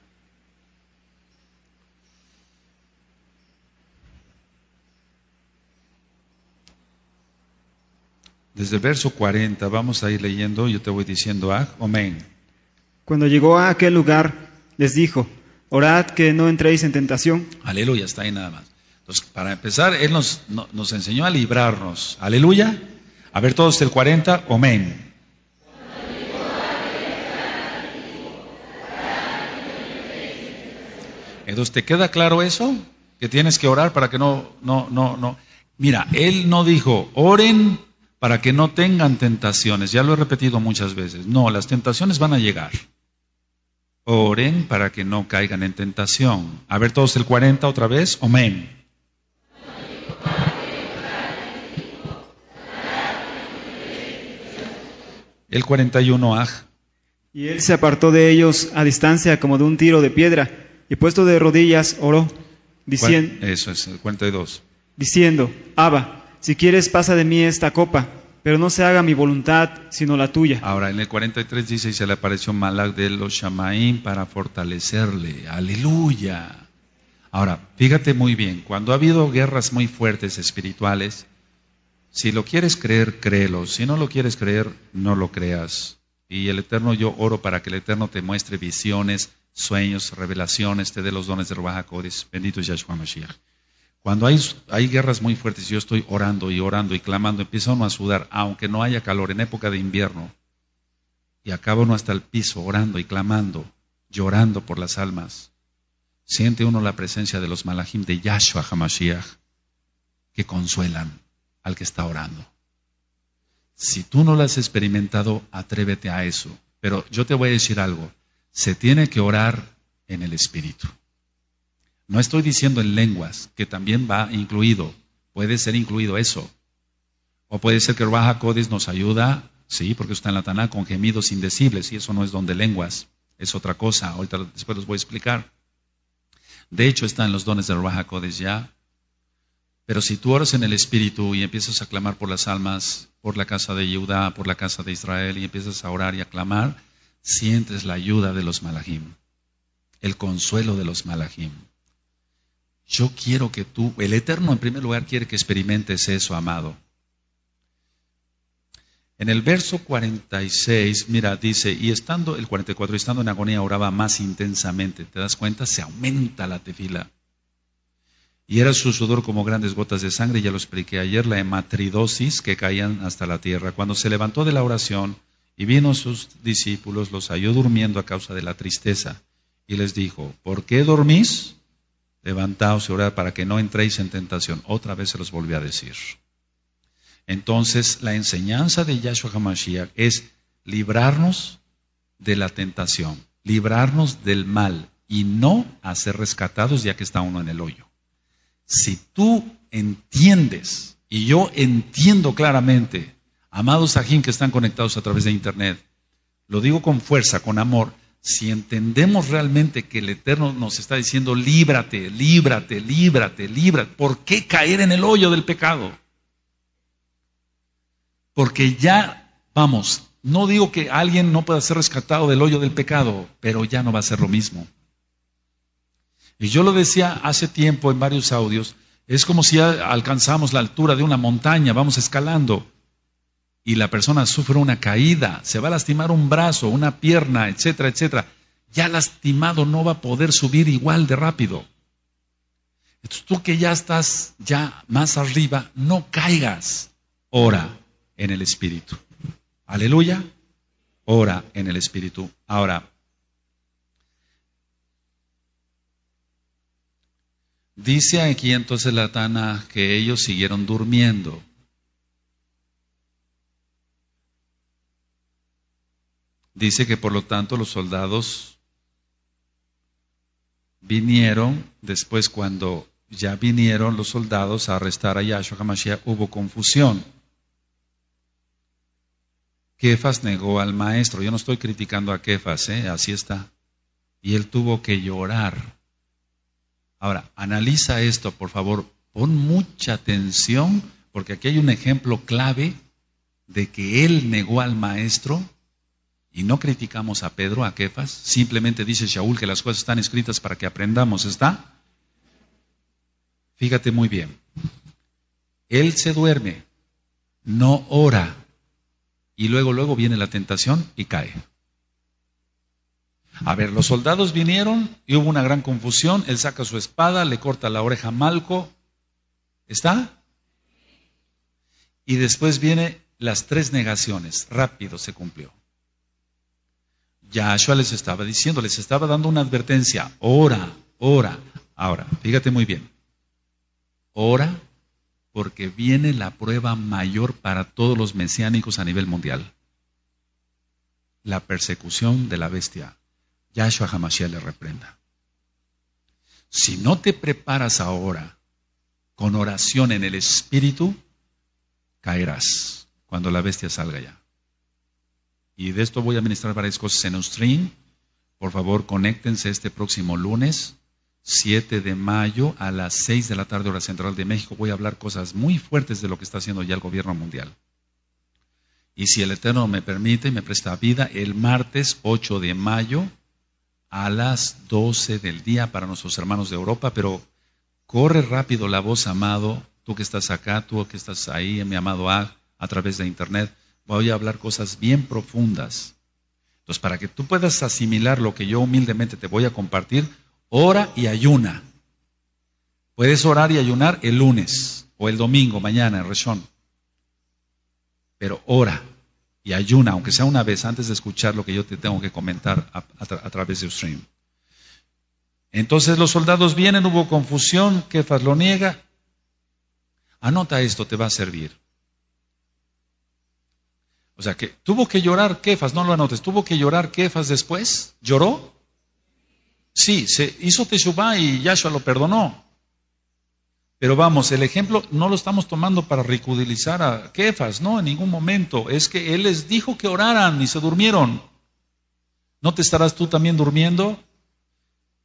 Desde el verso 40 vamos a ir leyendo, yo te voy diciendo, ah, amén. Cuando llegó a aquel lugar, les dijo, orad que no entréis en tentación. Aleluya, está ahí nada más. Entonces, para empezar, Él nos, nos enseñó a librarnos. Aleluya. A ver todos el 40, amén. Entonces, ¿te queda claro eso? Que tienes que orar para que no, no, no, no. Mira, Él no dijo, oren para que no tengan tentaciones. Ya lo he repetido muchas veces. No, las tentaciones van a llegar. Oren para que no caigan en tentación. A ver todos el 40 otra vez. Amén. El 41 aj. Y él se apartó de ellos a distancia como de un tiro de piedra y puesto de rodillas oró, diciendo... Eso es, el 42. Diciendo, Abba, si quieres pasa de mí esta copa, pero no se haga mi voluntad sino la tuya. Ahora en el 43 dice, y se le apareció Malak de los Shamaim para fortalecerle. Aleluya. Ahora, fíjate muy bien, cuando ha habido guerras muy fuertes espirituales, si lo quieres creer, créelo. Si no lo quieres creer, no lo creas. Y el Eterno, yo oro para que el Eterno te muestre visiones, sueños, revelaciones, te dé los dones de Ruach Bendito Yahshua Mashiach. Cuando hay, guerras muy fuertes, yo estoy orando y orando y clamando, empiezo uno a sudar, aunque no haya calor en época de invierno, y acabo uno hasta el piso orando y clamando, llorando por las almas. Siente uno la presencia de los malajim de Yahshua Hamashiach, que consuelan al que está orando. Si tú no lo has experimentado, atrévete a eso. Pero yo te voy a decir algo, se tiene que orar en el Espíritu. No estoy diciendo en lenguas, que también va incluido, puede ser incluido eso. O puede ser que Ruach nos ayuda, sí, porque está en la Taná con gemidos indecibles, y eso no es donde de lenguas, es otra cosa, ahorita después los voy a explicar. De hecho, están los dones de Ruach ya. Pero si tú oras en el Espíritu y empiezas a clamar por las almas, por la casa de Judá, por la casa de Israel, y empiezas a orar y a clamar, sientes la ayuda de los Malahim, el consuelo de los Malahim. Yo quiero que tú, el Eterno en primer lugar quiere que experimentes eso, amado. En el verso 46, mira, dice, y estando, el 44, estando en agonía oraba más intensamente, ¿te das cuenta? Se aumenta la tefila. Y era su sudor como grandes gotas de sangre, ya lo expliqué ayer, la hematridosis que caían hasta la tierra. Cuando se levantó de la oración y vino sus discípulos, los halló durmiendo a causa de la tristeza. Y les dijo, ¿por qué dormís? levantaos y orad para que no entréis en tentación. Otra vez se los volví a decir. Entonces, la enseñanza de Yahshua HaMashiach es librarnos de la tentación, librarnos del mal y no hacer ser rescatados ya que está uno en el hoyo. Si tú entiendes, y yo entiendo claramente, amados ajín que están conectados a través de Internet, lo digo con fuerza, con amor, si entendemos realmente que el Eterno nos está diciendo, líbrate, líbrate, líbrate, líbrate, ¿por qué caer en el hoyo del pecado? Porque ya, vamos, no digo que alguien no pueda ser rescatado del hoyo del pecado, pero ya no va a ser lo mismo. Y yo lo decía hace tiempo en varios audios, es como si alcanzamos la altura de una montaña, vamos escalando y la persona sufre una caída, se va a lastimar un brazo, una pierna, etcétera, etcétera, ya lastimado no va a poder subir igual de rápido. Entonces tú que ya estás ya más arriba, no caigas. Ora en el Espíritu. Aleluya. Ora en el Espíritu. Ahora, dice aquí entonces la Tana que ellos siguieron durmiendo. Dice que por lo tanto los soldados vinieron, después cuando ya vinieron los soldados a arrestar a Yahshua HaMashiach, hubo confusión. Kefas negó al maestro. Yo no estoy criticando a Kefas, ¿eh? así está. Y él tuvo que llorar. Ahora, analiza esto, por favor. Pon mucha atención, porque aquí hay un ejemplo clave de que él negó al maestro y no criticamos a Pedro, a Kefas, simplemente dice Shaul que las cosas están escritas para que aprendamos, ¿está? Fíjate muy bien. Él se duerme, no ora, y luego, luego viene la tentación y cae. A ver, los soldados vinieron y hubo una gran confusión, él saca su espada, le corta la oreja a Malco, ¿está? Y después viene las tres negaciones, rápido se cumplió. Yahshua les estaba diciendo, les estaba dando una advertencia, ora, ora. Ahora, fíjate muy bien, ora porque viene la prueba mayor para todos los mesiánicos a nivel mundial. La persecución de la bestia. Yahshua Hamashiach le reprenda. Si no te preparas ahora con oración en el Espíritu, caerás cuando la bestia salga ya. Y de esto voy a ministrar varias cosas en un stream. Por favor, conéctense este próximo lunes, 7 de mayo, a las 6 de la tarde, hora central de México. Voy a hablar cosas muy fuertes de lo que está haciendo ya el gobierno mundial. Y si el Eterno me permite me presta vida, el martes 8 de mayo a las 12 del día para nuestros hermanos de Europa, pero corre rápido la voz, amado, tú que estás acá, tú que estás ahí, mi amado A, a través de Internet voy a hablar cosas bien profundas. Entonces, para que tú puedas asimilar lo que yo humildemente te voy a compartir, ora y ayuna. Puedes orar y ayunar el lunes o el domingo, mañana, en Reshon. Pero ora y ayuna, aunque sea una vez, antes de escuchar lo que yo te tengo que comentar a, través de stream. Entonces los soldados vienen, hubo confusión, Kefas lo niega. Anota esto, te va a servir. O sea, que tuvo que llorar Kefas, no lo anotes, tuvo que llorar Kefas después, lloró. Sí, se hizo Teshuvah y Yahshua lo perdonó. Pero vamos, el ejemplo no lo estamos tomando para ridiculizar a Kefas, no, en ningún momento. Es que él les dijo que oraran y se durmieron. ¿No te estarás tú también durmiendo?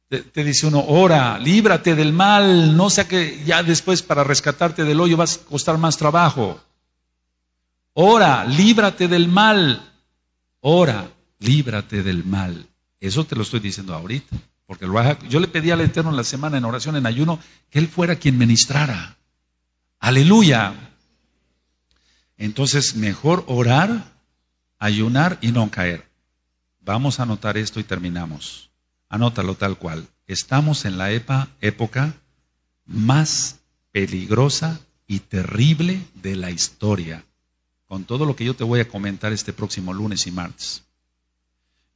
Te, te dice uno, ora, líbrate del mal, no sea que ya después para rescatarte del hoyo vas a costar más trabajo. Ora, líbrate del mal. Ora, líbrate del mal. Eso te lo estoy diciendo ahorita. Porque yo le pedí al Eterno en la semana, en oración, en ayuno, que Él fuera quien ministrara. Aleluya. Entonces, mejor orar, ayunar y no caer. Vamos a anotar esto y terminamos. Anótalo tal cual. Estamos en la época más peligrosa y terrible de la historia con todo lo que yo te voy a comentar este próximo lunes y martes.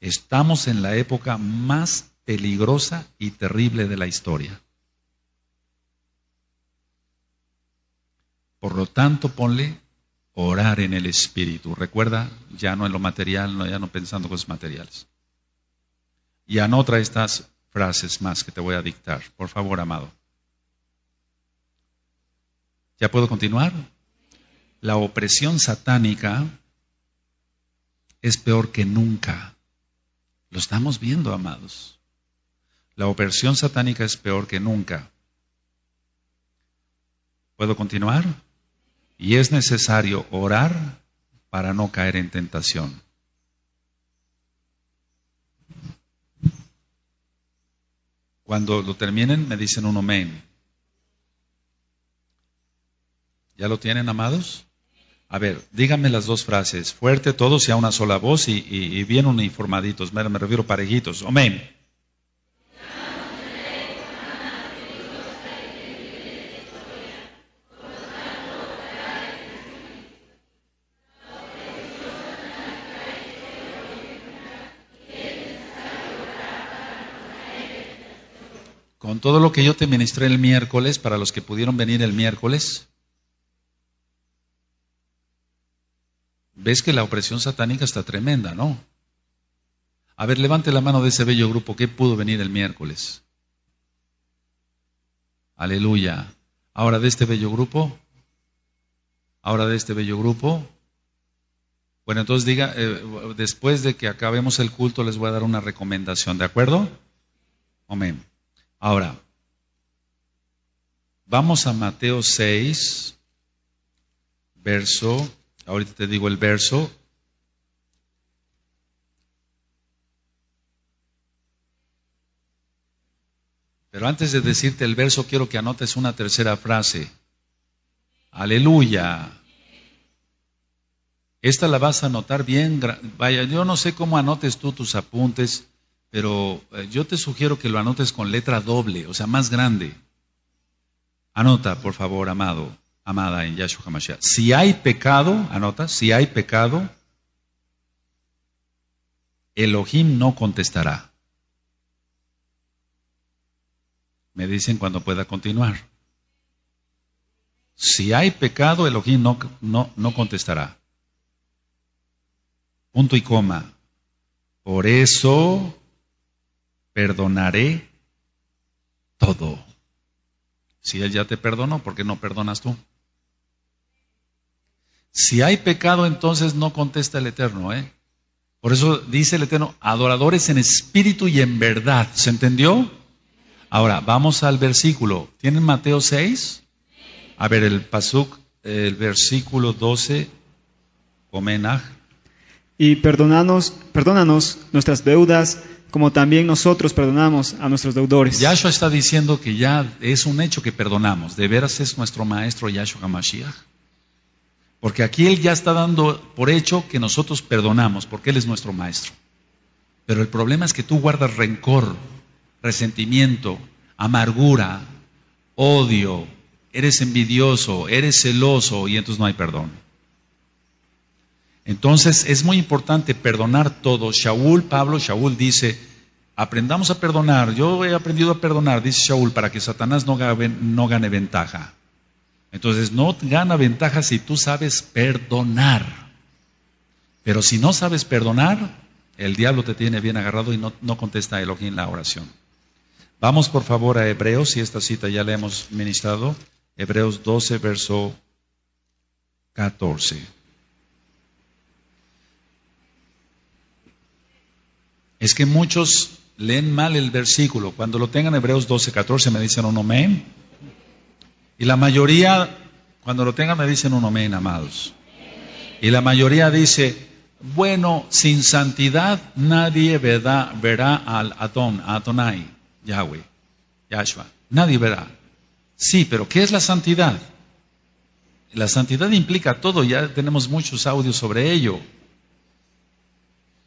Estamos en la época más peligrosa y terrible de la historia. Por lo tanto, ponle orar en el espíritu. Recuerda, ya no en lo material, ya no pensando cosas materiales. Y anota estas frases más que te voy a dictar. Por favor, amado. ¿Ya puedo continuar? la opresión satánica es peor que nunca. Lo estamos viendo, amados. La opresión satánica es peor que nunca. ¿Puedo continuar? Y es necesario orar para no caer en tentación. Cuando lo terminen, me dicen un amén. ¿Ya lo tienen, amados? A ver, díganme las dos frases. Fuerte todos y a una sola voz y, bien uniformaditos. Me, me refiero parejitos. Amén. Con todo lo que yo te ministré el miércoles, para los que pudieron venir el miércoles, ves que la opresión satánica está tremenda, ¿no? A ver, levante la mano de ese bello grupo que pudo venir el miércoles. Aleluya. Ahora de este bello grupo. Ahora de este bello grupo. Bueno, entonces diga, eh, después de que acabemos el culto les voy a dar una recomendación, ¿de acuerdo? Amén. Ahora, vamos a Mateo 6, verso Ahorita te digo el verso. Pero antes de decirte el verso, quiero que anotes una tercera frase. Aleluya. Esta la vas a anotar bien. Vaya, yo no sé cómo anotes tú tus apuntes, pero eh, yo te sugiero que lo anotes con letra doble, o sea, más grande. Anota, por favor, amado amada en Yahshua HaMashiach. Si hay pecado, anota, si hay pecado, Elohim no contestará. Me dicen cuando pueda continuar. Si hay pecado, Elohim no, no, no contestará. Punto y coma. Por eso perdonaré todo. Si Él ya te perdonó, ¿por qué no perdonas tú? Si hay pecado, entonces no contesta el Eterno. ¿eh? Por eso dice el Eterno, adoradores en espíritu y en verdad. ¿Se entendió? Ahora, vamos al versículo. ¿Tienen Mateo 6? A ver, el Pasuk, el versículo 12, homenaje. Y perdónanos, perdónanos nuestras deudas, como también nosotros perdonamos a nuestros deudores. Yahshua está diciendo que ya es un hecho que perdonamos. De veras es nuestro maestro Yahshua Hamashiach. Porque aquí Él ya está dando por hecho que nosotros perdonamos, porque Él es nuestro maestro. Pero el problema es que tú guardas rencor, resentimiento, amargura, odio, eres envidioso, eres celoso y entonces no hay perdón. Entonces es muy importante perdonar todo. Shaul, Pablo, Shaul dice, aprendamos a perdonar. Yo he aprendido a perdonar, dice Shaul, para que Satanás no gane, no gane ventaja. Entonces no gana ventaja si tú sabes perdonar. Pero si no sabes perdonar, el diablo te tiene bien agarrado y no, contesta a Elohim la oración. Vamos por favor a Hebreos, y esta cita ya la hemos ministrado, Hebreos 12, verso 14. Es que muchos leen mal el versículo. Cuando lo tengan Hebreos 12, 14, me dicen un amén. Y la mayoría, cuando lo tengan, me dicen un amén, amados. Y la mayoría dice, bueno, sin santidad nadie verá, al Adón, Adonai, Yahweh, Yahshua. Nadie verá. Sí, pero ¿qué es la santidad? La santidad implica todo, ya tenemos muchos audios sobre ello.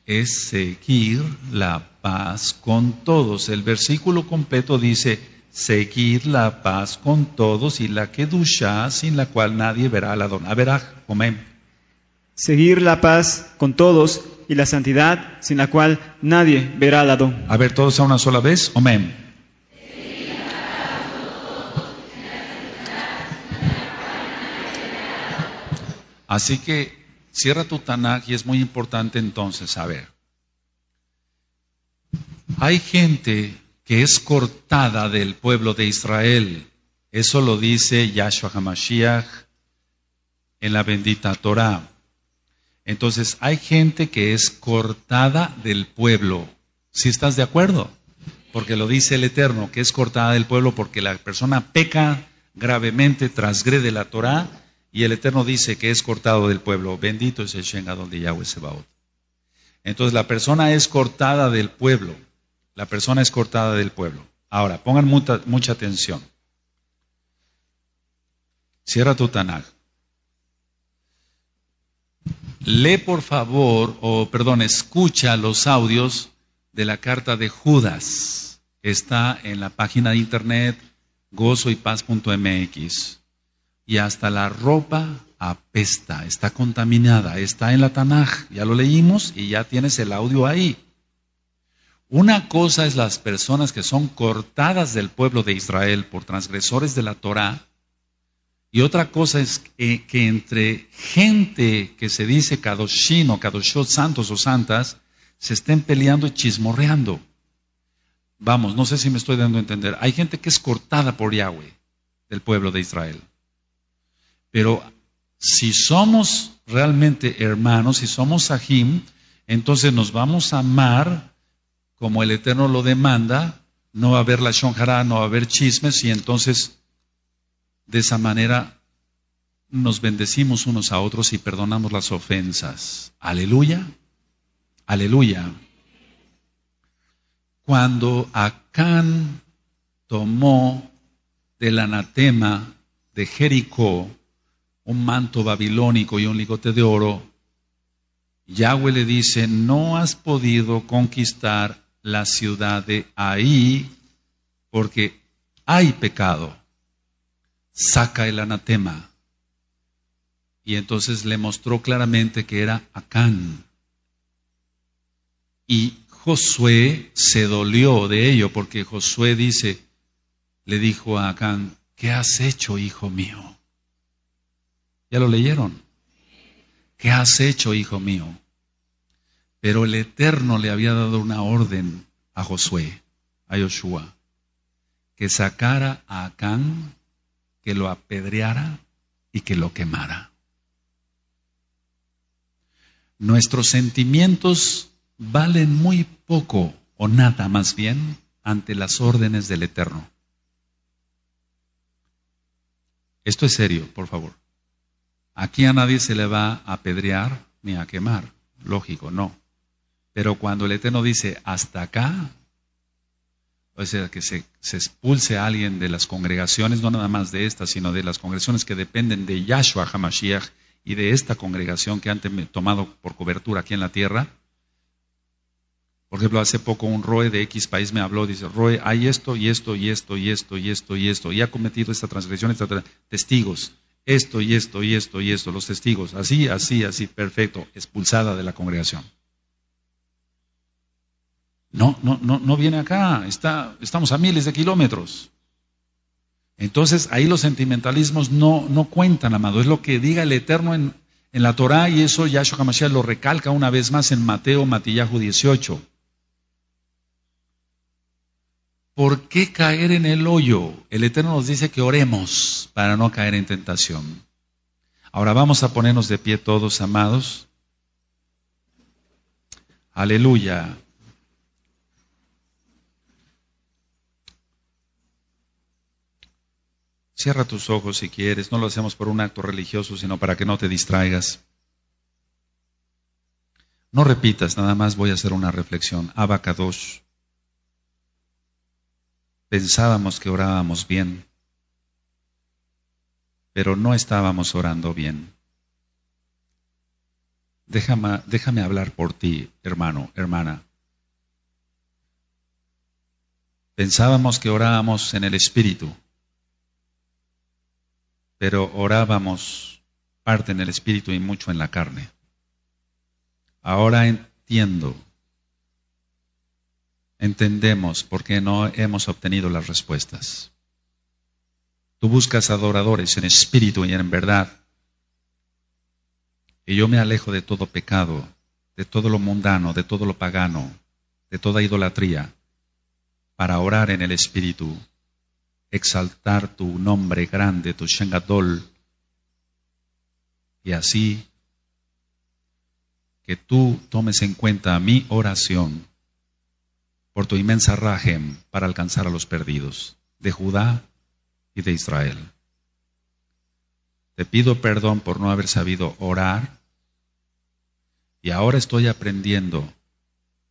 Es seguir la paz con todos. El versículo completo dice, seguir la paz con todos y la Kedushá, sin la cual nadie verá la dona verá ah, Amén. Seguir la paz con todos y la santidad, sin la cual nadie verá la don. A ver, todos a una sola vez. Amén. Así que cierra tu Tanaj y es muy importante entonces saber. Hay gente que es cortada del pueblo de Israel. Eso lo dice Yahshua HaMashiach en la bendita Torah. Entonces, hay gente que es cortada del pueblo. ¿Si estás de acuerdo? Porque lo dice el Eterno, que es cortada del pueblo porque la persona peca gravemente, transgrede la Torah, y el Eterno dice que es cortado del pueblo. Bendito es el Shengadón de Yahweh Sebaot. Entonces, la persona es cortada del pueblo. La persona es cortada del pueblo. Ahora, pongan mucha, mucha atención. Cierra tu Tanaj. Lee por favor, o perdón, escucha los audios de la carta de Judas. Está en la página de internet gozoypaz.mx. Y hasta la ropa apesta, está contaminada, está en la Tanaj. Ya lo leímos y ya tienes el audio ahí. Una cosa es las personas que son cortadas del pueblo de Israel por transgresores de la Torá, y otra cosa es que, entre gente que se dice Kadoshino, o Kadoshot, santos o santas, se estén peleando y chismorreando. Vamos, no sé si me estoy dando a entender. Hay gente que es cortada por Yahweh del pueblo de Israel. Pero si somos realmente hermanos, si somos Sahim, entonces nos vamos a amar como el Eterno lo demanda, no va a haber la shonjara, no va a haber chismes, y entonces de esa manera nos bendecimos unos a otros y perdonamos las ofensas. Aleluya, aleluya. Cuando Acán tomó del anatema de Jericó un manto babilónico y un ligote de oro, Yahweh le dice, no has podido conquistar la ciudad de ahí, porque hay pecado. Saca el anatema. Y entonces le mostró claramente que era Acán. Y Josué se dolió de ello, porque Josué dice, le dijo a Acán, ¿qué has hecho, hijo mío? ¿Ya lo leyeron? ¿Qué has hecho, hijo mío? Pero el Eterno le había dado una orden a Josué, a Yoshua, que sacara a Acán, que lo apedreara y que lo quemara. Nuestros sentimientos valen muy poco o nada más bien ante las órdenes del Eterno. Esto es serio, por favor. Aquí a nadie se le va a apedrear ni a quemar. Lógico, no. Pero cuando el Eterno dice, hasta acá, o sea, que se, expulse a alguien de las congregaciones, no nada más de estas, sino de las congregaciones que dependen de Yahshua Hamashiach y de esta congregación que han tomado por cobertura aquí en la tierra. Por ejemplo, hace poco un Roe de X país me habló, dice, Roe, hay esto y esto y esto y esto y esto y esto, y ha cometido esta transgresión, testigos, esto y esto y esto y esto, los testigos, así, así, así, perfecto, expulsada de la congregación. No, no, no, no viene acá, está, estamos a miles de kilómetros. Entonces ahí los sentimentalismos no, no cuentan, amado, es lo que diga el Eterno en, en la Torá y eso Yahshua HaMashiach lo recalca una vez más en Mateo Matillahu 18. ¿Por qué caer en el hoyo? El Eterno nos dice que oremos para no caer en tentación. Ahora vamos a ponernos de pie todos, amados. Aleluya. Cierra tus ojos si quieres, no lo hacemos por un acto religioso, sino para que no te distraigas. No repitas, nada más voy a hacer una reflexión. Abacados. Pensábamos que orábamos bien, pero no estábamos orando bien. Déjame, déjame hablar por ti, hermano, hermana. Pensábamos que orábamos en el Espíritu, pero orábamos parte en el espíritu y mucho en la carne. Ahora entiendo, entendemos por qué no hemos obtenido las respuestas. Tú buscas adoradores en espíritu y en verdad. Y yo me alejo de todo pecado, de todo lo mundano, de todo lo pagano, de toda idolatría, para orar en el espíritu exaltar tu nombre grande, tu Shengadol, y así que tú tomes en cuenta mi oración por tu inmensa rajem para alcanzar a los perdidos de Judá y de Israel. Te pido perdón por no haber sabido orar y ahora estoy aprendiendo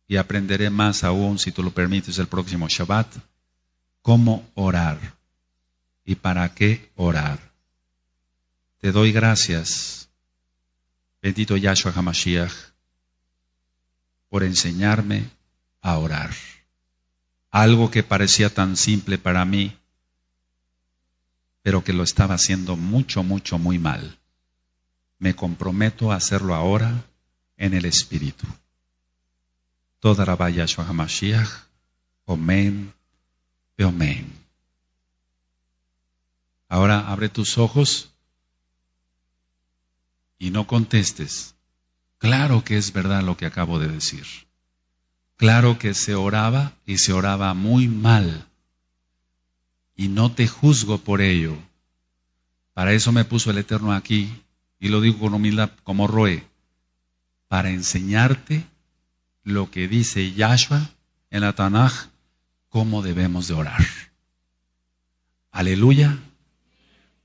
y aprenderé más aún si tú lo permites el próximo Shabbat cómo orar y para qué orar. Te doy gracias, bendito Yahshua Hamashiach, por enseñarme a orar. Algo que parecía tan simple para mí, pero que lo estaba haciendo mucho, mucho, muy mal. Me comprometo a hacerlo ahora en el Espíritu. Toda vaya, Yahshua Hamashiach. Amén. Amén. Ahora abre tus ojos y no contestes. Claro que es verdad lo que acabo de decir. Claro que se oraba y se oraba muy mal. Y no te juzgo por ello. Para eso me puso el Eterno aquí, y lo digo con humildad como Roe, para enseñarte lo que dice Yahshua en la Tanaj cómo debemos de orar. Aleluya.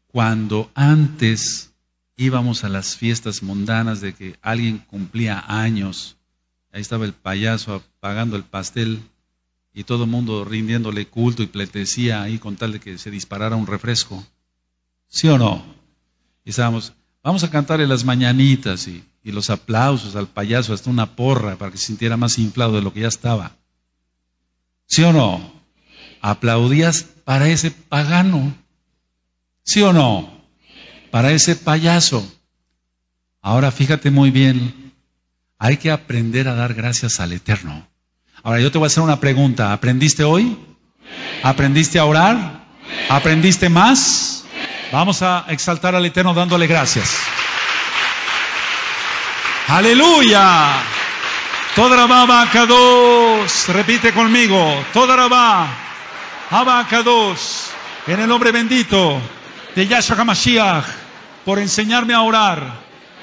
Cuando antes íbamos a las fiestas mundanas de que alguien cumplía años, ahí estaba el payaso apagando el pastel y todo el mundo rindiéndole culto y pletecía ahí con tal de que se disparara un refresco. ¿Sí o no? Y estábamos, vamos a cantarle las mañanitas y, y los aplausos al payaso, hasta una porra para que se sintiera más inflado de lo que ya estaba. ¿Sí o no? Aplaudías para ese pagano. ¿Sí o no? Para ese payaso. Ahora fíjate muy bien, hay que aprender a dar gracias al Eterno. Ahora yo te voy a hacer una pregunta. ¿Aprendiste hoy? ¿Aprendiste a orar? ¿Aprendiste más? Vamos a exaltar al Eterno dándole gracias. Aleluya. Toda la repite conmigo, toda Rabá, Abacados, en el nombre bendito de Yahshua HaMashiach, por enseñarme a orar,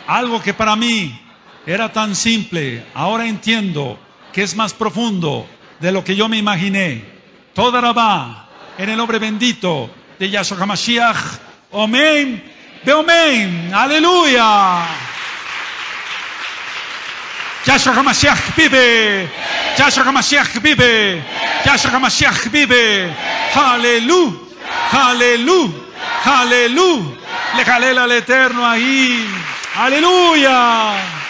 algo que para mí era tan simple, ahora entiendo que es más profundo de lo que yo me imaginé. Toda va en el nombre bendito de Yahshua HaMashiach, Amén, de Amén, Aleluya. Yahshua HaMashiach vive. Yahshua HaMashiach vive. Yahshua HaMashiach vive. Aleluya. Aleluya. Aleluya. Le calé al Eterno ahí. Aleluya.